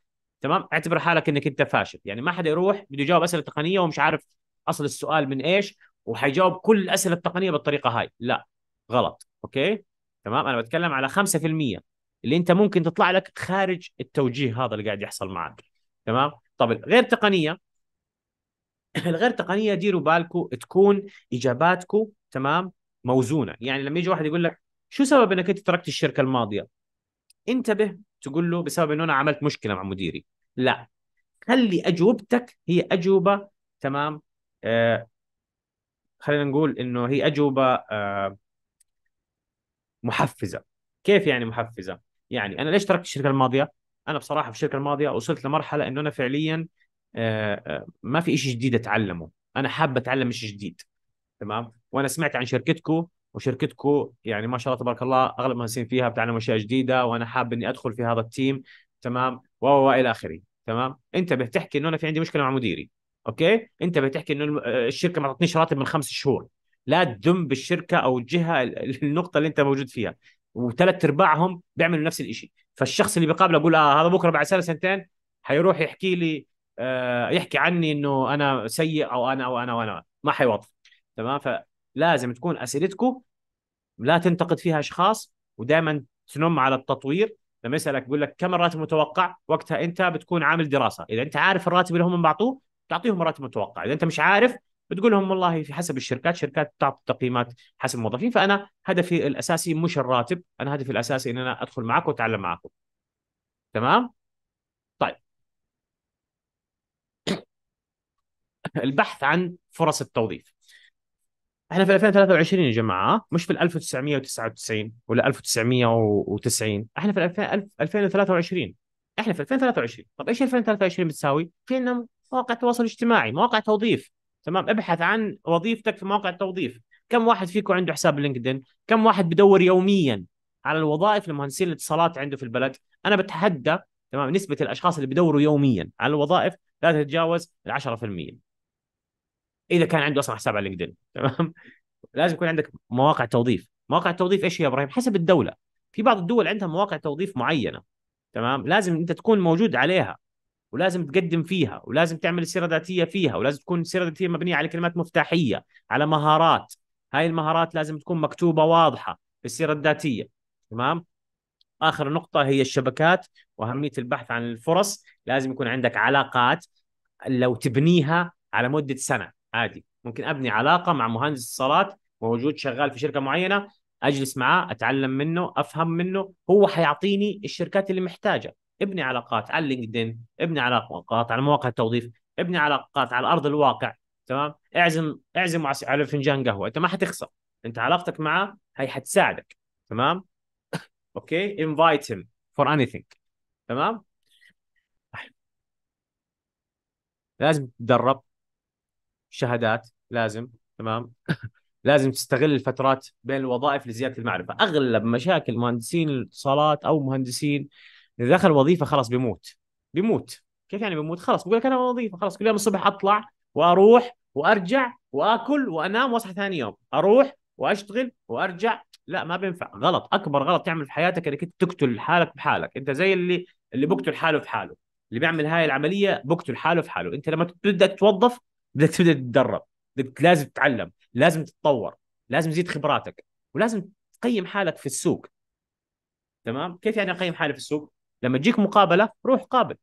Speaker 1: تمام اعتبر حالك انك انت فاشل يعني ما حدا يروح بده يجاوب اسئله تقنيه ومش عارف اصل السؤال من ايش وحيجاوب كل الاسئله التقنيه بالطريقه هاي لا غلط اوكي تمام انا بتكلم على 5% اللي انت ممكن تطلع لك خارج التوجيه هذا اللي قاعد يحصل معك تمام طب غير تقنيه الغير تقنيه ديروا بالكم تكون اجاباتكم تمام موزونه يعني لما يجي واحد يقول لك شو سبب انك انت تركت الشركه الماضيه انتبه تقول له بسبب انه انا عملت مشكله مع مديري لا خلي اجوبتك هي اجوبه تمام آه خلينا نقول انه هي اجوبه آه محفزه كيف يعني محفزه يعني انا ليش تركت الشركه الماضيه انا بصراحه في الشركه الماضيه وصلت لمرحله انه انا فعليا ما في شيء جديد اتعلمه انا حابب اتعلم شيء جديد تمام وانا سمعت عن شركتكم وشركتكم يعني ما شاء الله تبارك الله اغلب المهندسين فيها بتعلموا اشياء جديده وانا حابب اني ادخل في هذا التيم تمام و و الى اخره تمام انت بتحكي انه انا في عندي مشكله مع مديري اوكي انت بتحكي انه الشركه ما اعطتنيش راتب من خمس شهور لا تذم بالشركه او الجهه النقطه اللي انت موجود فيها وثلاث ارباعهم بيعملوا نفس الشيء فالشخص اللي بقابله بقول آه هذا بكره بعد سنه سنتين حيروح يحكي لي آه، يحكي عني انه انا سيء او انا او انا وانا ما حيوظف تمام فلازم تكون اسئلتكم لا تنتقد فيها اشخاص ودائما تنم على التطوير لما يسالك يقول لك كم الراتب المتوقع وقتها انت بتكون عامل دراسه اذا انت عارف الراتب اللي هم بعطوه تعطيهم راتب متوقع اذا انت مش عارف بتقول لهم والله في حسب الشركات شركات تعطي تقييمات حسب الموظفين فانا هدفي الاساسي مش الراتب انا هدفي الاساسي ان انا ادخل معاكم واتعلم معاكم تمام البحث عن فرص التوظيف احنا في 2023 يا جماعه مش في 1999 ولا 1990 احنا في 2023 احنا في 2023 طب ايش 2023 بتساوي في عندنا مواقع تواصل اجتماعي مواقع توظيف تمام ابحث عن وظيفتك في مواقع التوظيف كم واحد فيكم عنده حساب لينكدين كم واحد بدور يوميا على الوظائف لمهندسين الاتصالات عنده في البلد انا بتحدى تمام نسبه الاشخاص اللي بدوروا يوميا على الوظائف لا تتجاوز ال 10% اذا كان عنده اصلا حساب على لينكدين تمام لازم يكون عندك مواقع توظيف مواقع التوظيف ايش هي يا ابراهيم حسب الدوله في بعض الدول عندها مواقع توظيف معينه تمام لازم انت تكون موجود عليها ولازم تقدم فيها ولازم تعمل سيره ذاتيه فيها ولازم تكون سيره ذاتيه مبنيه على كلمات مفتاحيه على مهارات هاي المهارات لازم تكون مكتوبه واضحه في السيره الذاتيه تمام اخر نقطه هي الشبكات واهميه البحث عن الفرص لازم يكون عندك علاقات لو تبنيها على مده سنه عادي ممكن ابني علاقه مع مهندس اتصالات موجود شغال في شركه معينه اجلس معاه اتعلم منه افهم منه هو حيعطيني الشركات اللي محتاجه ابني علاقات على لينكدين ابني علاقات على مواقع التوظيف ابني علاقات على ارض الواقع تمام اعزم اعزمه على فنجان قهوه انت ما حتخسر انت علاقتك معاه هي حتساعدك تمام اوكي انفايت هيم فور اني تمام لازم تتدرب شهادات لازم تمام لازم تستغل الفترات بين الوظائف لزياده المعرفه اغلب مشاكل مهندسين الاتصالات او مهندسين اذا دخل وظيفه خلاص بيموت بيموت كيف يعني بيموت خلاص بقول لك انا وظيفه خلاص كل يوم الصبح اطلع واروح وارجع واكل وانام واصحى ثاني يوم اروح واشتغل وارجع لا ما بينفع غلط اكبر غلط تعمل في حياتك انك انت تقتل حالك بحالك انت زي اللي اللي بقتل حاله في حاله اللي بيعمل هاي العمليه بقتل حاله في حاله انت لما تبدا توظف بدك تبدا تتدرب بدك لازم تتعلم لازم تتطور لازم تزيد خبراتك ولازم تقيم حالك في السوق تمام كيف يعني اقيم حالي في السوق لما تجيك مقابله روح قابل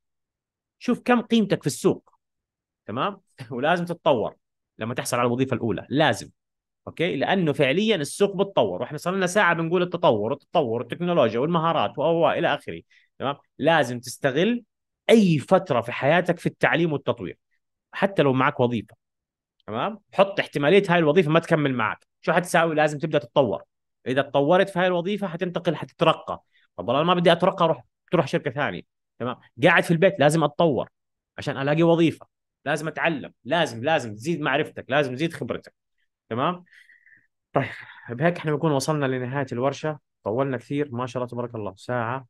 Speaker 1: شوف كم قيمتك في السوق تمام ولازم تتطور لما تحصل على الوظيفه الاولى لازم اوكي لانه فعليا السوق بتطور واحنا صار لنا ساعه بنقول التطور التطور التكنولوجيا والمهارات و الى اخره تمام لازم تستغل اي فتره في حياتك في التعليم والتطوير حتى لو معك وظيفه تمام حط احتماليه هاي الوظيفه ما تكمل معك شو حتساوي لازم تبدا تتطور اذا تطورت في هاي الوظيفه حتنتقل حتترقى طب والله انا ما بدي اترقى اروح تروح شركه ثانيه تمام قاعد في البيت لازم اتطور عشان الاقي وظيفه لازم اتعلم لازم لازم تزيد معرفتك لازم تزيد خبرتك تمام طيب بهيك احنا بنكون وصلنا لنهايه الورشه طولنا كثير ما شاء الله تبارك الله ساعه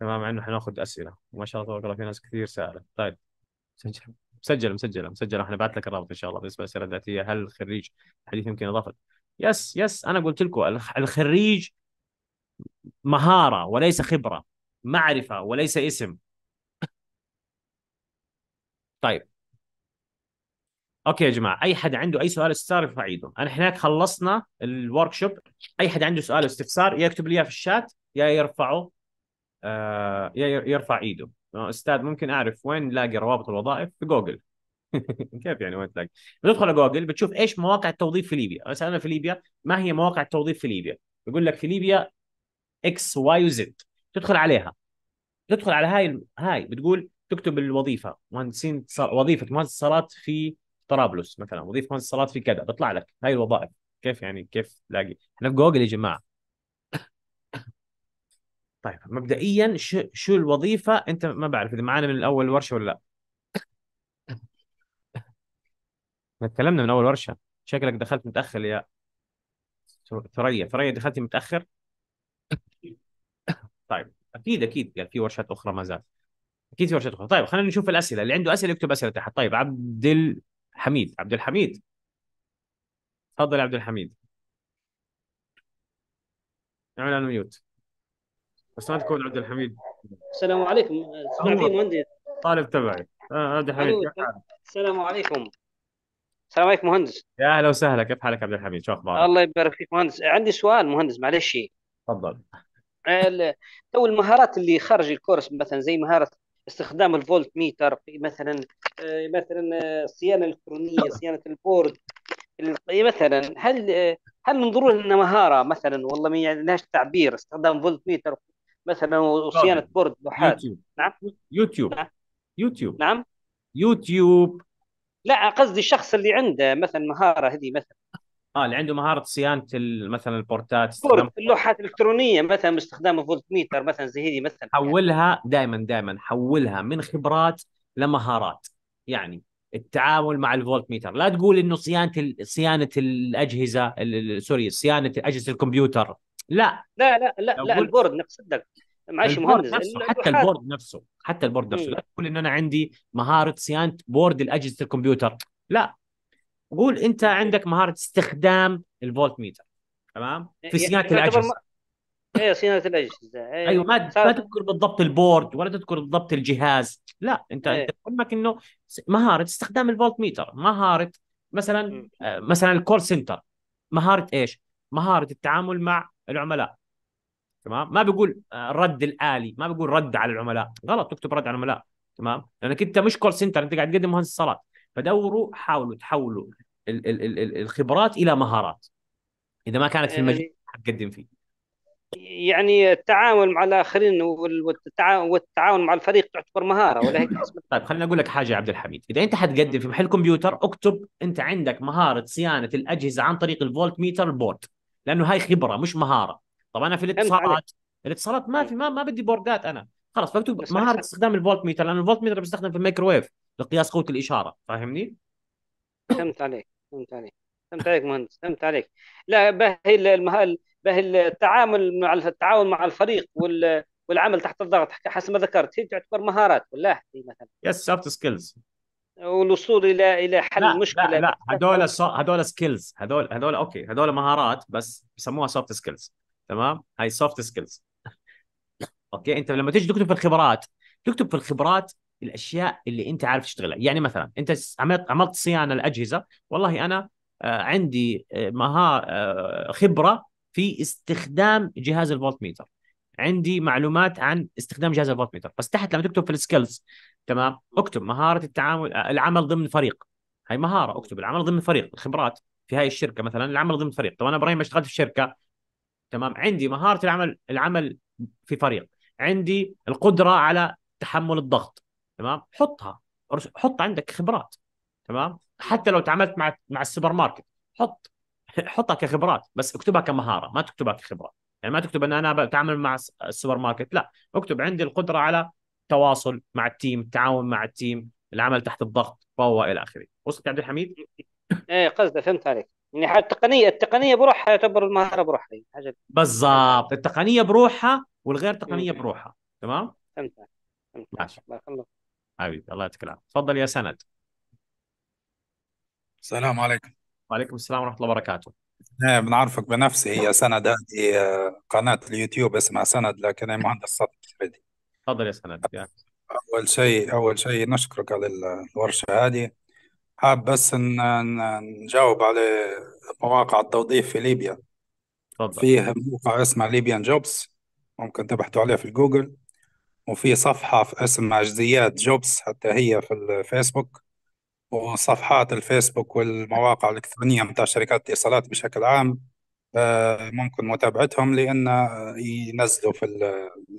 Speaker 1: تمام مع انه حناخذ اسئله ما شاء الله تبارك الله في ناس كثير سالت طيب سجل مسجله مسجله مسجله احنا بعت لك الرابط ان شاء الله بالنسبه للاسئله الذاتيه هل الخريج حديث يمكن اضافه؟ يس يس انا قلت لكم الخريج مهاره وليس خبره معرفه وليس اسم طيب اوكي يا جماعه اي حد عنده اي سؤال استفسار يرفع ايده انا هناك خلصنا الورك شوب اي حد عنده سؤال استفسار يكتب لي اياه في الشات يا يرفعه آه يا يرفع ايده آه، استاذ ممكن اعرف وين نلاقي روابط الوظائف في جوجل كيف يعني وين تلاقي بتدخل على جوجل بتشوف ايش مواقع التوظيف في ليبيا مثلا انا في ليبيا ما هي مواقع التوظيف في ليبيا بقول لك في ليبيا اكس واي وزد تدخل عليها تدخل على هاي هاي بتقول تكتب الوظيفه مهندسين وظيفه مهندس اتصالات في طرابلس مثلا وظيفه مهندس اتصالات في كذا بيطلع لك هاي الوظائف كيف يعني كيف تلاقي احنا في جوجل يا جماعه طيب مبدئيا شو شو الوظيفه انت ما بعرف اذا معانا من الاول ورشه ولا لا ما تكلمنا من اول ورشه شكلك دخلت متاخر يا ثريا ثريا دخلتي متاخر طيب اكيد اكيد قال في ورشات اخرى ما زال اكيد في ورشات اخرى طيب خلينا نشوف الاسئله اللي عنده اسئله يكتب اسئله تحت طيب عبد الحميد عبد الحميد تفضل عبد الحميد اعمل ميوت استاذ كود عبد الحميد
Speaker 3: السلام عليكم في مهندس
Speaker 1: طالب تبعي اه عبد الحميد
Speaker 3: السلام عليكم
Speaker 1: السلام عليكم مهندس يا اهلا وسهلا كيف حالك عبد الحميد شو اخبارك
Speaker 3: الله يبارك فيك مهندس عندي سؤال مهندس معلش تفضل تو المهارات اللي خارج الكورس مثلا زي مهاره استخدام الفولت ميتر في مثلا آه، مثلا آه، الصيانه الالكترونيه صيانه البورد مثلا هل آه، هل ننظر لها انها مهاره مثلا والله ما يعني لهاش تعبير استخدام فولت ميتر مثلا وصيانه بورد لوحات يوتيوب نعم يوتيوب نعم. يوتيوب نعم يوتيوب لا قصدي الشخص اللي عنده مثلا مهاره هذه مثلا
Speaker 1: اه اللي عنده مهاره صيانه مثلا البورتات
Speaker 3: اللوحات الالكترونيه مثلا باستخدام
Speaker 1: الفولت ميتر مثلا زي هذه مثلا حولها دائما دائما حولها من خبرات لمهارات يعني التعامل مع الفولت ميتر لا تقول انه صيانه صيانه الاجهزه سوري صيانه اجهزه الكمبيوتر
Speaker 3: لا لا لا لا, لا البورد نقصدك معلش مهندس نفسه حتى البورد
Speaker 1: نفسه حتى البورد نفسه لا تقول ان انا عندي مهاره صيانه بورد الاجهزه الكمبيوتر لا قول انت عندك مهاره استخدام الفولت ميتر تمام في إيه، صيانه الاجهزه
Speaker 3: ايوه صيانه الاجهزه ايوه ما ما
Speaker 1: تذكر بالضبط البورد ولا تذكر بالضبط الجهاز لا انت إيه. انت همك انه مهاره استخدام الفولت ميتر مهاره مثلا آه، مثلا الكول سنتر مهاره ايش؟ مهاره التعامل مع العملاء تمام ما بيقول الرد آه، الالي ما بيقول رد على العملاء غلط تكتب رد على العملاء تمام لانك انت مش كول سنتر انت قاعد تقدم مهندس اتصالات فدوروا حاولوا تحولوا ال ال ال ال الخبرات الى مهارات اذا ما كانت في المجال حتقدم يعني فيه
Speaker 3: يعني التعامل مع الاخرين والتعاون مع الفريق تعتبر مهاره ولا هيك
Speaker 1: طيب خليني اقول لك حاجه يا عبد الحميد اذا انت حتقدم في محل كمبيوتر اكتب انت عندك مهاره صيانه الاجهزه عن طريق الفولت ميتر البورد لانه هاي خبره مش مهاره طبعا انا في الاتصالات الاتصالات ما إيه. في ما, ما بدي بوردات انا خلاص بكتب مهاره استخدام الفولت ميتر لان الفولت ميتر بيستخدم في الميكروويف لقياس قوه الاشاره فاهمني؟
Speaker 3: فهمت عليك فهمت عليك فهمت عليك مهندس فهمت عليك لا بهي المهال بهي التعامل مع التعاون مع الفريق وال والعمل تحت الضغط حسب ما ذكرت هي تعتبر مهارات ولا هي مثلا
Speaker 1: يس سوفت سكيلز
Speaker 3: والوصول الى الى حل لا المشكله لا, لا.
Speaker 1: هذول هذول سكيلز هذول هذول اوكي هذول مهارات بس بسموها سوفت سكيلز تمام هاي سوفت سكيلز اوكي انت لما تيجي تكتب في الخبرات تكتب في الخبرات الاشياء اللي انت عارف تشتغلها يعني مثلا انت عملت عملت صيانه الاجهزه والله انا آه، عندي آه، مهار آه، خبره في استخدام جهاز الفولت ميتر عندي معلومات عن استخدام جهاز الفولت ميتر بس تحت لما تكتب في السكيلز تمام اكتب مهاره التعامل العمل ضمن فريق هاي مهاره اكتب العمل ضمن فريق الخبرات في هاي الشركه مثلا العمل ضمن فريق طبعا انا ابراهيم اشتغلت في شركه تمام عندي مهاره العمل العمل في فريق عندي القدره على تحمل الضغط تمام حطها حط عندك خبرات تمام حتى لو تعاملت مع مع السوبر ماركت حط حطها كخبرات بس اكتبها كمهاره ما تكتبها كخبرات يعني ما تكتب ان انا بتعامل مع السوبر ماركت لا اكتب عندي القدره على تواصل مع التيم التعاون مع التيم العمل تحت الضغط الى اخره
Speaker 3: وصلت عبد الحميد ايه قصدي فهمت عليك يعني التقنيه التقنيه بروحها يعتبر المهاره بروحها يعني حاجه
Speaker 1: بالضبط التقنيه بروحها والغير تقنيه بروحها تمام
Speaker 2: فهمت
Speaker 3: فهمت
Speaker 1: ماشي بارك الله حبيبي الله يعطيك العافيه تفضل يا سند السلام عليكم وعليكم السلام ورحمه الله
Speaker 4: وبركاته إيه، بنعرفك بنفسي هي سند هذه قناة اليوتيوب اسمها سند لكن أنا مهندس صوت تقليدي تفضل يا سند يا. أول شيء أول شيء نشكرك على الورشة هذه حاب بس ان نجاوب على مواقع التوظيف في ليبيا تفضل فيه موقع اسمه ليبيان جوبس ممكن تبحثوا عليه في جوجل وفي صفحة في اسمها جزيات جوبس حتى هي في الفيسبوك وصفحات الفيسبوك والمواقع الإلكترونية متاع شركات الاتصالات بشكل عام آه، ممكن متابعتهم لأن آه، ينزلوا في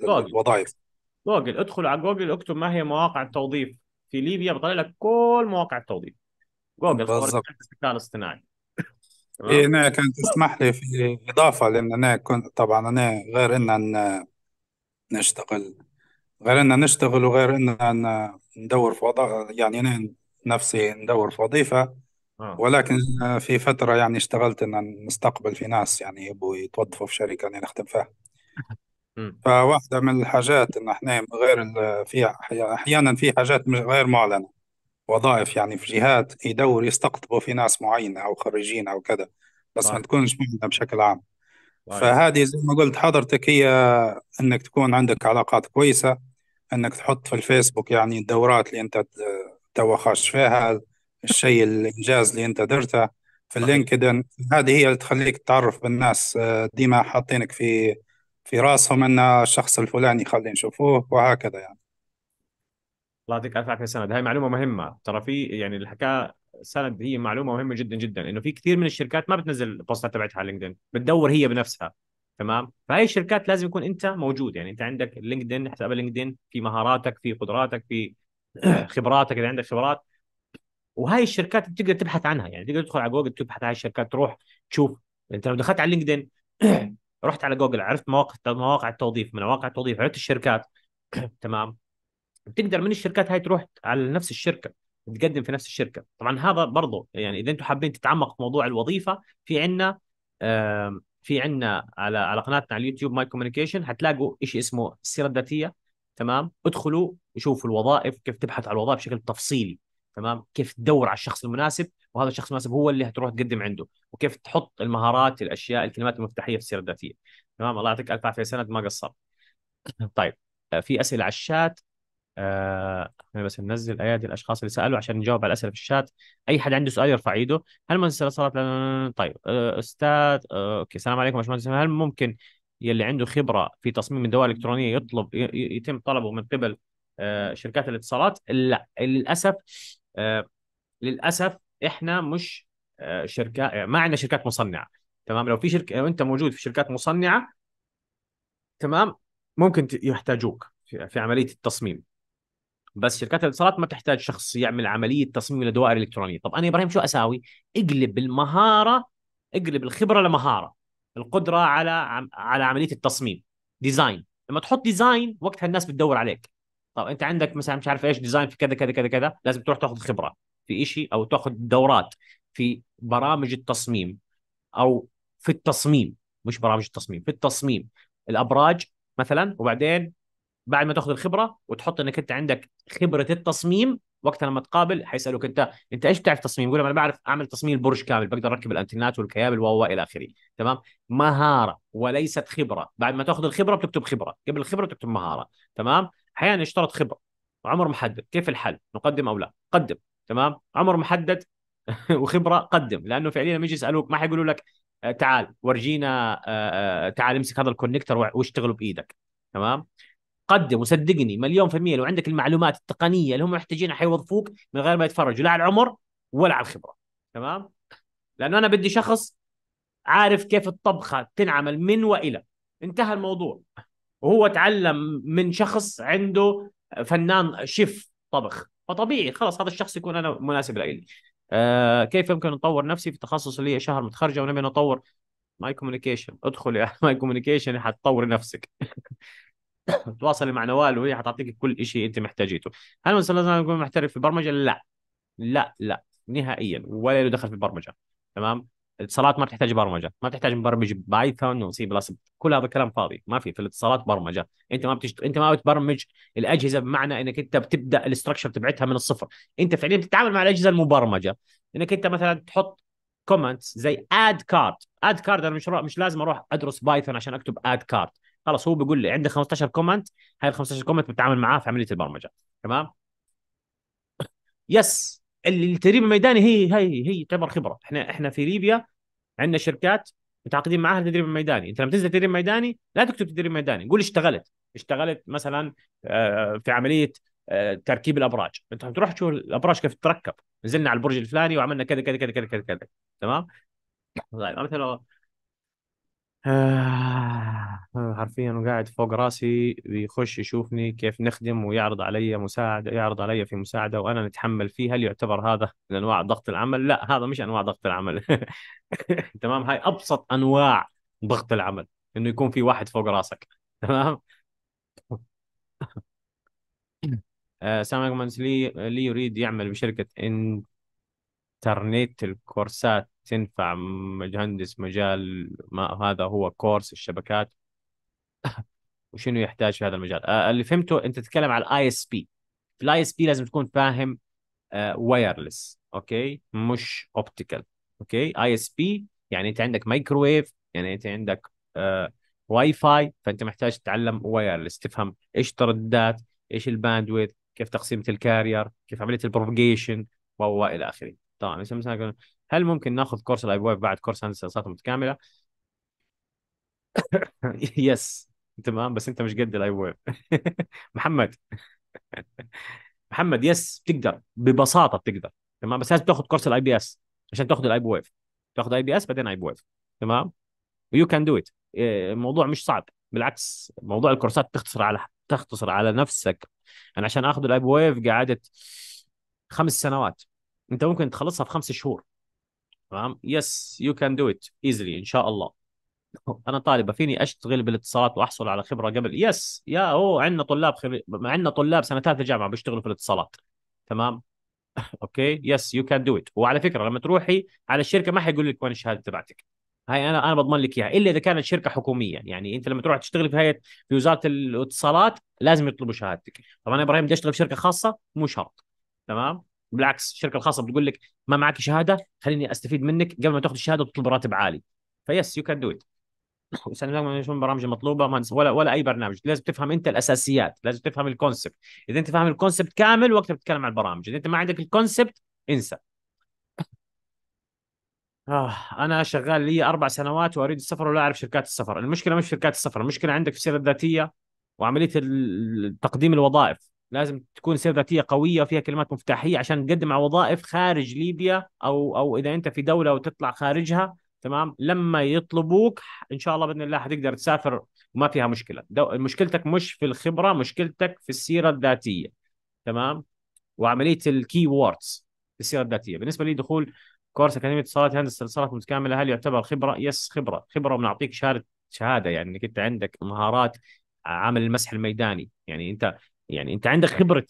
Speaker 4: الوظائف
Speaker 1: جوجل ادخل على جوجل اكتب ما هي مواقع التوظيف في ليبيا بطلع لك كل مواقع التوظيف جوجل بالضبط الذكاء الاصطناعي
Speaker 4: اي انا كانت تسمح لي في اضافه لان انا كنت طبعا انا غير ان نشتغل غير ان نشتغل وغير ان ندور في وضع يعني انا نفسي ندور في وظيفة اه ولكن في فترة يعني اشتغلت إن نستقبل في ناس يعني يبوا يتوظفوا في شركة أنا نخدم فيها فواحدة من الحاجات إن إحنا غير في أحيانا في حاجات مش غير معلنة وظائف يعني في جهات يدور يستقطبوا في ناس معينة أو خريجين أو كذا بس ما تكونش معلنة بشكل عام فهذه زي ما قلت حضرتك هي إنك تكون عندك علاقات كويسة إنك تحط في الفيسبوك يعني الدورات اللي أنت خش فيها الشيء الانجاز اللي انت درته في اللينكدين هذه هي اللي تخليك تتعرف بالناس آه، ديما حاطينك في في راسهم ان الشخص الفلاني خلينا نشوفوه وهكذا يعني
Speaker 1: الله يعطيك الف عافيه سند هاي معلومه مهمه ترى في يعني اللي حكاه سند هي معلومه مهمه جدا جدا انه في كثير من الشركات ما بتنزل البوستات تبعتها على لينكدين بتدور هي بنفسها تمام فهي الشركات لازم يكون انت موجود يعني انت عندك لينكدين حساب لينكدين في مهاراتك في قدراتك في خبراتك اذا عندك خبرات وهاي الشركات بتقدر تبحث عنها يعني تقدر تدخل على جوجل تبحث عن الشركات تروح تشوف انت لو دخلت على لينكدين رحت على جوجل عرفت مواقع مواقع التوظيف من مواقع التوظيف عرفت الشركات تمام بتقدر من الشركات هاي تروح على نفس الشركه تقدم في نفس الشركه طبعا هذا برضه يعني اذا انتم حابين تتعمق في موضوع الوظيفه في عندنا في عندنا على على قناتنا على اليوتيوب ماي كوميونيكيشن حتلاقوا شيء اسمه السيره الذاتيه تمام ادخلوا وشوفوا الوظائف كيف تبحث عن الوظائف بشكل تفصيلي تمام كيف تدور على الشخص المناسب وهذا الشخص المناسب هو اللي هتروح تقدم عنده وكيف تحط المهارات الاشياء الكلمات المفتاحيه في السيره الذاتيه تمام الله يعطيك الف عافيه سند ما قصرت طيب آه، في اسئله على الشات آه بس ننزل ايادي الاشخاص اللي سالوا عشان نجاوب على الاسئله في الشات اي حد عنده سؤال يرفع ايده هل مسلسلات طيب آه، استاذ آه، اوكي السلام عليكم يا باشمهندس هل ممكن يلي عنده خبره في تصميم الدوائر الالكترونيه يطلب يتم طلبه من قبل آه، شركات الاتصالات لا للاسف آه، للاسف احنا مش آه، شركات يعني ما عندنا شركات مصنعه تمام لو في شركه لو انت موجود في شركات مصنعه تمام ممكن يحتاجوك في عمليه التصميم بس شركات الاتصالات ما تحتاج شخص يعمل عمليه تصميم لدوائر الالكترونيه طب انا ابراهيم شو اساوي اقلب المهاره اقلب الخبره لمهاره القدره على على عمليه التصميم ديزاين لما تحط ديزاين وقتها الناس بتدور عليك طب انت عندك مثلا مش عارف ايش ديزاين في كذا كذا كذا كذا لازم تروح تاخذ خبره في شيء او تاخذ دورات في برامج التصميم او في التصميم مش برامج التصميم في التصميم الابراج مثلا وبعدين بعد ما تاخذ الخبره وتحط انك انت عندك خبره التصميم وقتها لما تقابل حيسالوك انت انت ايش بتعرف تصميم؟ يقول انا بعرف اعمل تصميم البرج كامل بقدر اركب الانتنات والكيابل و الى اخره تمام؟ مهاره وليست خبره، بعد ما تاخذ الخبره بتكتب خبره، قبل الخبره بتكتب مهاره، تمام؟ احيانا يشترط خبره وعمر محدد، كيف الحل؟ نقدم او لا؟ قدم تمام؟ عمر محدد وخبره قدم لانه فعليا لما يجي يسالوك ما حيقولوا لك تعال ورجينا آه، آه، تعال امسك هذا الكونكتر واشتغله بايدك تمام قدم وصدقني مليون في المية لو عندك المعلومات التقنية اللي هم محتاجينها حيوظفوك من غير ما يتفرجوا لا على العمر ولا على الخبرة تمام لأنه أنا بدي شخص عارف كيف الطبخة تنعمل من وإلى انتهى الموضوع وهو تعلم من شخص عنده فنان شيف طبخ فطبيعي خلاص هذا الشخص يكون أنا مناسب لي آه كيف يمكن نطور نفسي في التخصص اللي شهر متخرجه ونبي نطور ماي كوميونيكيشن ادخل يا ماي كوميونيكيشن حتطور نفسك تواصلي مع نوال وهي حتعطيك كل شيء انت محتاجيته هل مثلا لازم اكون محترف في البرمجه لا لا لا نهائيا ولا له دخل في البرمجه تمام الاتصالات ما بتحتاج برمجه ما بتحتاج مبرمج بايثون وسي بلس كل هذا كلام فاضي ما في في الاتصالات برمجه انت ما بتشت... انت ما بتبرمج الاجهزه بمعنى انك انت بتبدا الاستراكشر تبعتها من الصفر انت فعليا بتتعامل مع الاجهزه المبرمجه انك انت مثلا تحط كومنتس زي اد كارد اد كارد انا مش رو... مش لازم اروح ادرس بايثون عشان اكتب اد كارد خلاص هو بيقول لي عندي 15 كومنت هاي ال 15 كومنت بتعامل معاه في عمليه البرمجه تمام يس التدريب الميداني هي هي هي تعتبر خبره احنا احنا في ليبيا عندنا شركات متعاقدين معاها التدريب الميداني انت لما تنزل تدريب ميداني لا تكتب تدريب ميداني قول اشتغلت اشتغلت مثلا آه، في عمليه آه، تركيب الابراج انت تروح تشوف الابراج كيف تتركب نزلنا على البرج الفلاني وعملنا كذا كذا كذا كذا كذا كذا تمام طيب مثلا آه، حرفيا وقاعد فوق راسي بيخش يشوفني كيف نخدم ويعرض علي مساعدة يعرض علي في مساعدة وأنا نتحمل فيها هل يعتبر هذا من أنواع ضغط العمل؟ لا هذا مش أنواع ضغط العمل تمام هاي أبسط أنواع ضغط العمل إنه يكون في واحد فوق راسك تمام سامي آه، سام لي لي يريد يعمل بشركة إن انترنت الكورسات تنفع مهندس مجال ما هذا هو كورس الشبكات وشنو يحتاج في هذا المجال آه اللي فهمته انت تتكلم على الاي اس بي في الاي اس بي لازم تكون فاهم آه وايرلس اوكي مش اوبتيكال اوكي اي اس بي يعني انت عندك مايكرويف يعني انت عندك آه واي فاي فانت محتاج تتعلم وايرلس تفهم ايش ترددات ايش الباندويث كيف تقسيمه الكارير كيف عمليه البروبجيشن والى اخره طبعا مثلا هل ممكن ناخذ كورس الاي بي بعد كورس هندسه سياسات متكامله؟ يس تمام بس انت مش قد الاي بي محمد محمد يس بتقدر ببساطه بتقدر تمام بس لازم تاخذ كورس الاي بي اس عشان تاخذ الاي ويف تاخذ اي بي اس بعدين اي ويف تمام يو كان دو ات الموضوع مش صعب بالعكس موضوع الكورسات تختصر على تختصر على نفسك انا عشان اخذ الاي ويف قعدت خمس سنوات انت ممكن تخلصها في خمس شهور تمام يس يو كان دو ات ايزلي ان شاء الله انا طالبه فيني اشتغل بالاتصالات واحصل على خبره قبل يس يا هو عندنا طلاب خبر... عندنا طلاب سنه ثالثه جامعه بيشتغلوا في الاتصالات تمام اوكي يس يو كان دو ات وعلى فكره لما تروحي على الشركه ما حيقول لك وين الشهاده تبعتك هاي انا انا بضمن لك اياها الا اذا كانت شركه حكوميه يعني انت لما تروح تشتغل في هيئه في وزاره الاتصالات لازم يطلبوا شهادتك طبعا انا ابراهيم بدي اشتغل في شركه خاصه مو شرط تمام بالعكس الشركه الخاصه بتقول لك ما معك شهاده خليني استفيد منك قبل ما تاخذ الشهاده وتطلب راتب عالي فيس يو كان دو ات بس انا مانجمنت برامج ولا ولا اي برنامج لازم تفهم انت الاساسيات لازم تفهم الكونسبت اذا انت فاهم الكونسبت كامل وقتها بتتكلم عن البرامج اذا انت ما عندك الكونسبت انسى آه انا شغال لي اربع سنوات واريد السفر ولا اعرف شركات السفر المشكله مش شركات السفر المشكله عندك في السيره الذاتيه وعمليه تقديم الوظائف لازم تكون سيره ذاتيه قويه وفيها كلمات مفتاحيه عشان تقدم على وظائف خارج ليبيا او او اذا انت في دوله وتطلع خارجها تمام لما يطلبوك ان شاء الله باذن الله حتقدر تسافر وما فيها مشكله دو... مشكلتك مش في الخبره مشكلتك في السيره الذاتيه تمام وعمليه الكي ووردز في السيره الذاتيه بالنسبه لي دخول كورس اكاديميه اتصالات هندسه الاتصالات متكامله هل يعتبر خبره؟ يس خبره خبره بنعطيك شهاده شهاده يعني انك انت عندك مهارات عامل المسح الميداني يعني انت يعني انت عندك خبره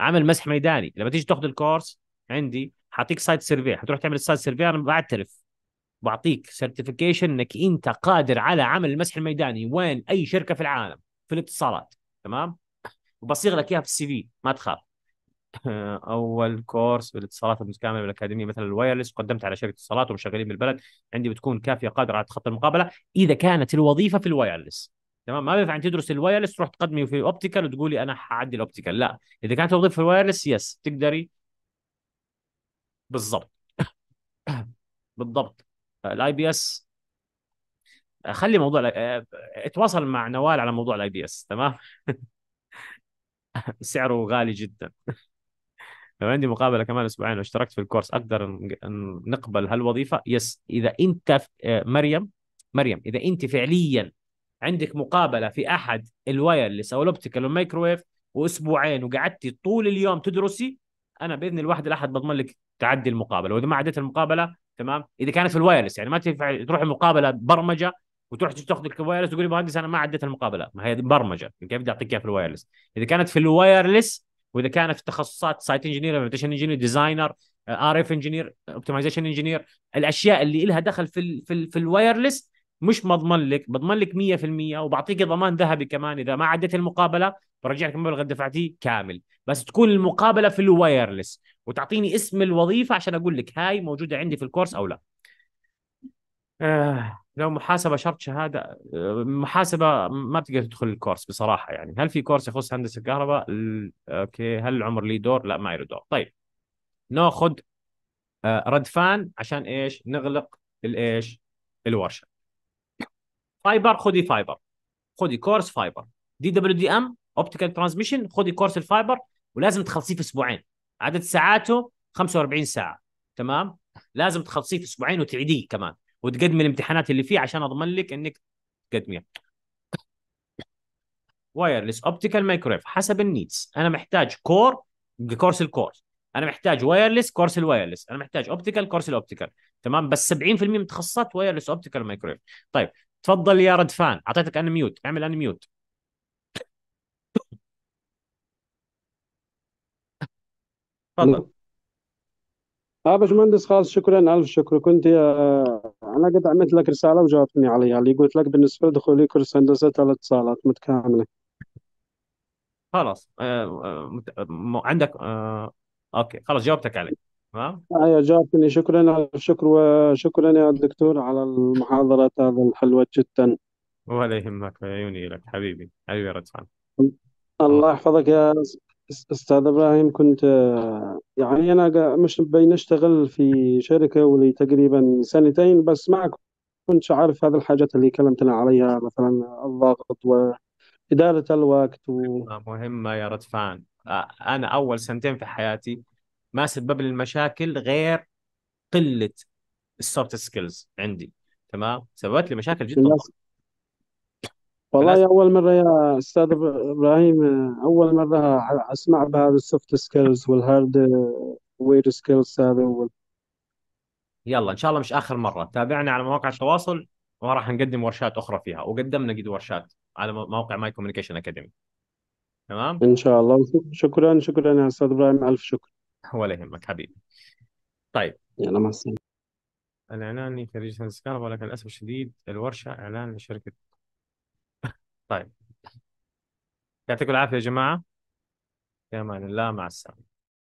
Speaker 1: عمل مسح ميداني لما تيجي تاخذ الكورس عندي حاعطيك سايت سيرفي حتروح تعمل السايت سيرفي انا بعترف بعطيك سيرتيفيكيشن انك انت قادر على عمل المسح الميداني وين اي شركه في العالم في الاتصالات تمام وبصيغ لك اياها في السي في ما تخاف اول كورس بالاتصالات المتكامله بالاكاديميه مثلا الوايرلس قدمت على شركه اتصالات ومشغلين بالبلد عندي بتكون كافيه قادره على تخطي المقابله اذا كانت الوظيفه في الوايرلس تمام ما بينفع انت تدرس الوايرلس تروح تقدمي في اوبتيكال وتقولي انا حعدي الاوبتيكال لا اذا كانت وظيفه في الوايرلس يس تقدري بالضبط بالضبط الاي بي اس خلي موضوع آه، اتواصل مع نوال على موضوع الاي بي اس تمام سعره غالي جدا لو عندي مقابله كمان اسبوعين واشتركت في الكورس اقدر نقبل هالوظيفه يس اذا انت آه، مريم مريم اذا انت فعليا عندك مقابله في احد الوايرلس او الاوبتيكال والميكروويف واسبوعين وقعدتي طول اليوم تدرسي انا باذن الواحد الاحد بضمن لك تعدي المقابله واذا ما عديت المقابله تمام اذا كانت في الوايرلس يعني ما تنفع تروح المقابله برمجه وتروح تاخذ الوايرلس تقول مهندس انا ما عديت المقابله ما هي برمجه يعني كيف بدي اعطيك اياها في الوايرلس اذا كانت في الوايرلس واذا كانت في تخصصات سايت انجينير امبلمنتيشن انجينير ديزاينر ار اف انجينير اوبتمايزيشن انجينير الاشياء اللي لها دخل في الـ في, الـ في الوايرلس مش مضمن لك بضمن لك 100% وبعطيك ضمان ذهبي كمان اذا ما عديت المقابله برجع لك المبلغ اللي دفعتيه كامل بس تكون المقابله في الوايرلس وتعطيني اسم الوظيفه عشان اقول لك هاي موجوده عندي في الكورس او لا آه لو محاسبه شرط شهاده آه، محاسبه ما بتقدر تدخل الكورس بصراحه يعني هل في كورس يخص هندسه الكهرباء اوكي هل العمر لي دور لا ما له دور طيب ناخذ آه، ردفان عشان ايش نغلق الايش الورشه فايبر خدي فايبر خدي كورس فايبر دي دبليو دي ام اوبتيكال ترانزميشن خدي كورس الفايبر ولازم تخلصيه في اسبوعين عدد ساعاته 45 ساعه تمام لازم تخلصيه في اسبوعين وتعيديه كمان وتقدمي الامتحانات اللي فيه عشان اضمن لك انك تقدميها وايرلس اوبتيكال مايكرويف حسب النيدز انا محتاج كور كورس الكورس انا محتاج وايرلس كورس الوايرلس انا محتاج اوبتيكال كورس الاوبتيكال تمام بس 70% من تخصصات وايرلس اوبتيكال مايكرويف طيب تفضل يا ردفان اعطيتك ان ميوت اعمل ان ميوت
Speaker 2: تفضل اه باشمهندس خالص شكرا الف شكر كنت يا آه، انا قد عملت لك رساله وجاوبتني عليها اللي قلت لك بالنسبه لدخولي كورس هندسه الاتصالات متكامله
Speaker 1: خلاص آه، آه، عندك اوكي خلاص جاوبتك عليه
Speaker 2: تمام ايوه جاوبتني شكرا على الشكر وشكرا يا دكتور على المحاضرة هذه الحلوة جدا
Speaker 1: ولا يهمك ولا عيوني لك حبيبي حبيبي ردفان
Speaker 2: الله الله يحفظك يا استاذ ابراهيم كنت يعني انا مش بين اشتغل في شركة ولي تقريبا سنتين بس ما كنتش عارف هذه الحاجات اللي كلمتنا عليها مثلا الضغط وإدارة الوقت و...
Speaker 1: مهمة يا ردفان آه، انا اول سنتين في حياتي ما سبب لي المشاكل غير قله السوفت سكيلز عندي تمام سببت لي مشاكل جدا بالنسبة.
Speaker 2: والله بالنسبة. اول مره يا استاذ ابراهيم اول مره اسمع بهذا السوفت سكيلز والهارد وير سكيلز هذا وال...
Speaker 1: يلا ان شاء الله مش اخر مره تابعنا على مواقع التواصل وراح نقدم ورشات اخرى فيها وقدمنا قد ورشات على موقع ماي كوميونيكيشن اكاديمي تمام
Speaker 2: إن شاء الله شكرا شكرا يا أستاذ إبراهيم ألف شكر ولا
Speaker 1: يهمك حبيبي طيب يلا مع السلامة الإعلان خريج هندسة كهرباء ولكن للأسف الشديد الورشة إعلان لشركة طيب يعطيكم العافية يا جماعة في أمان الله مع السلامة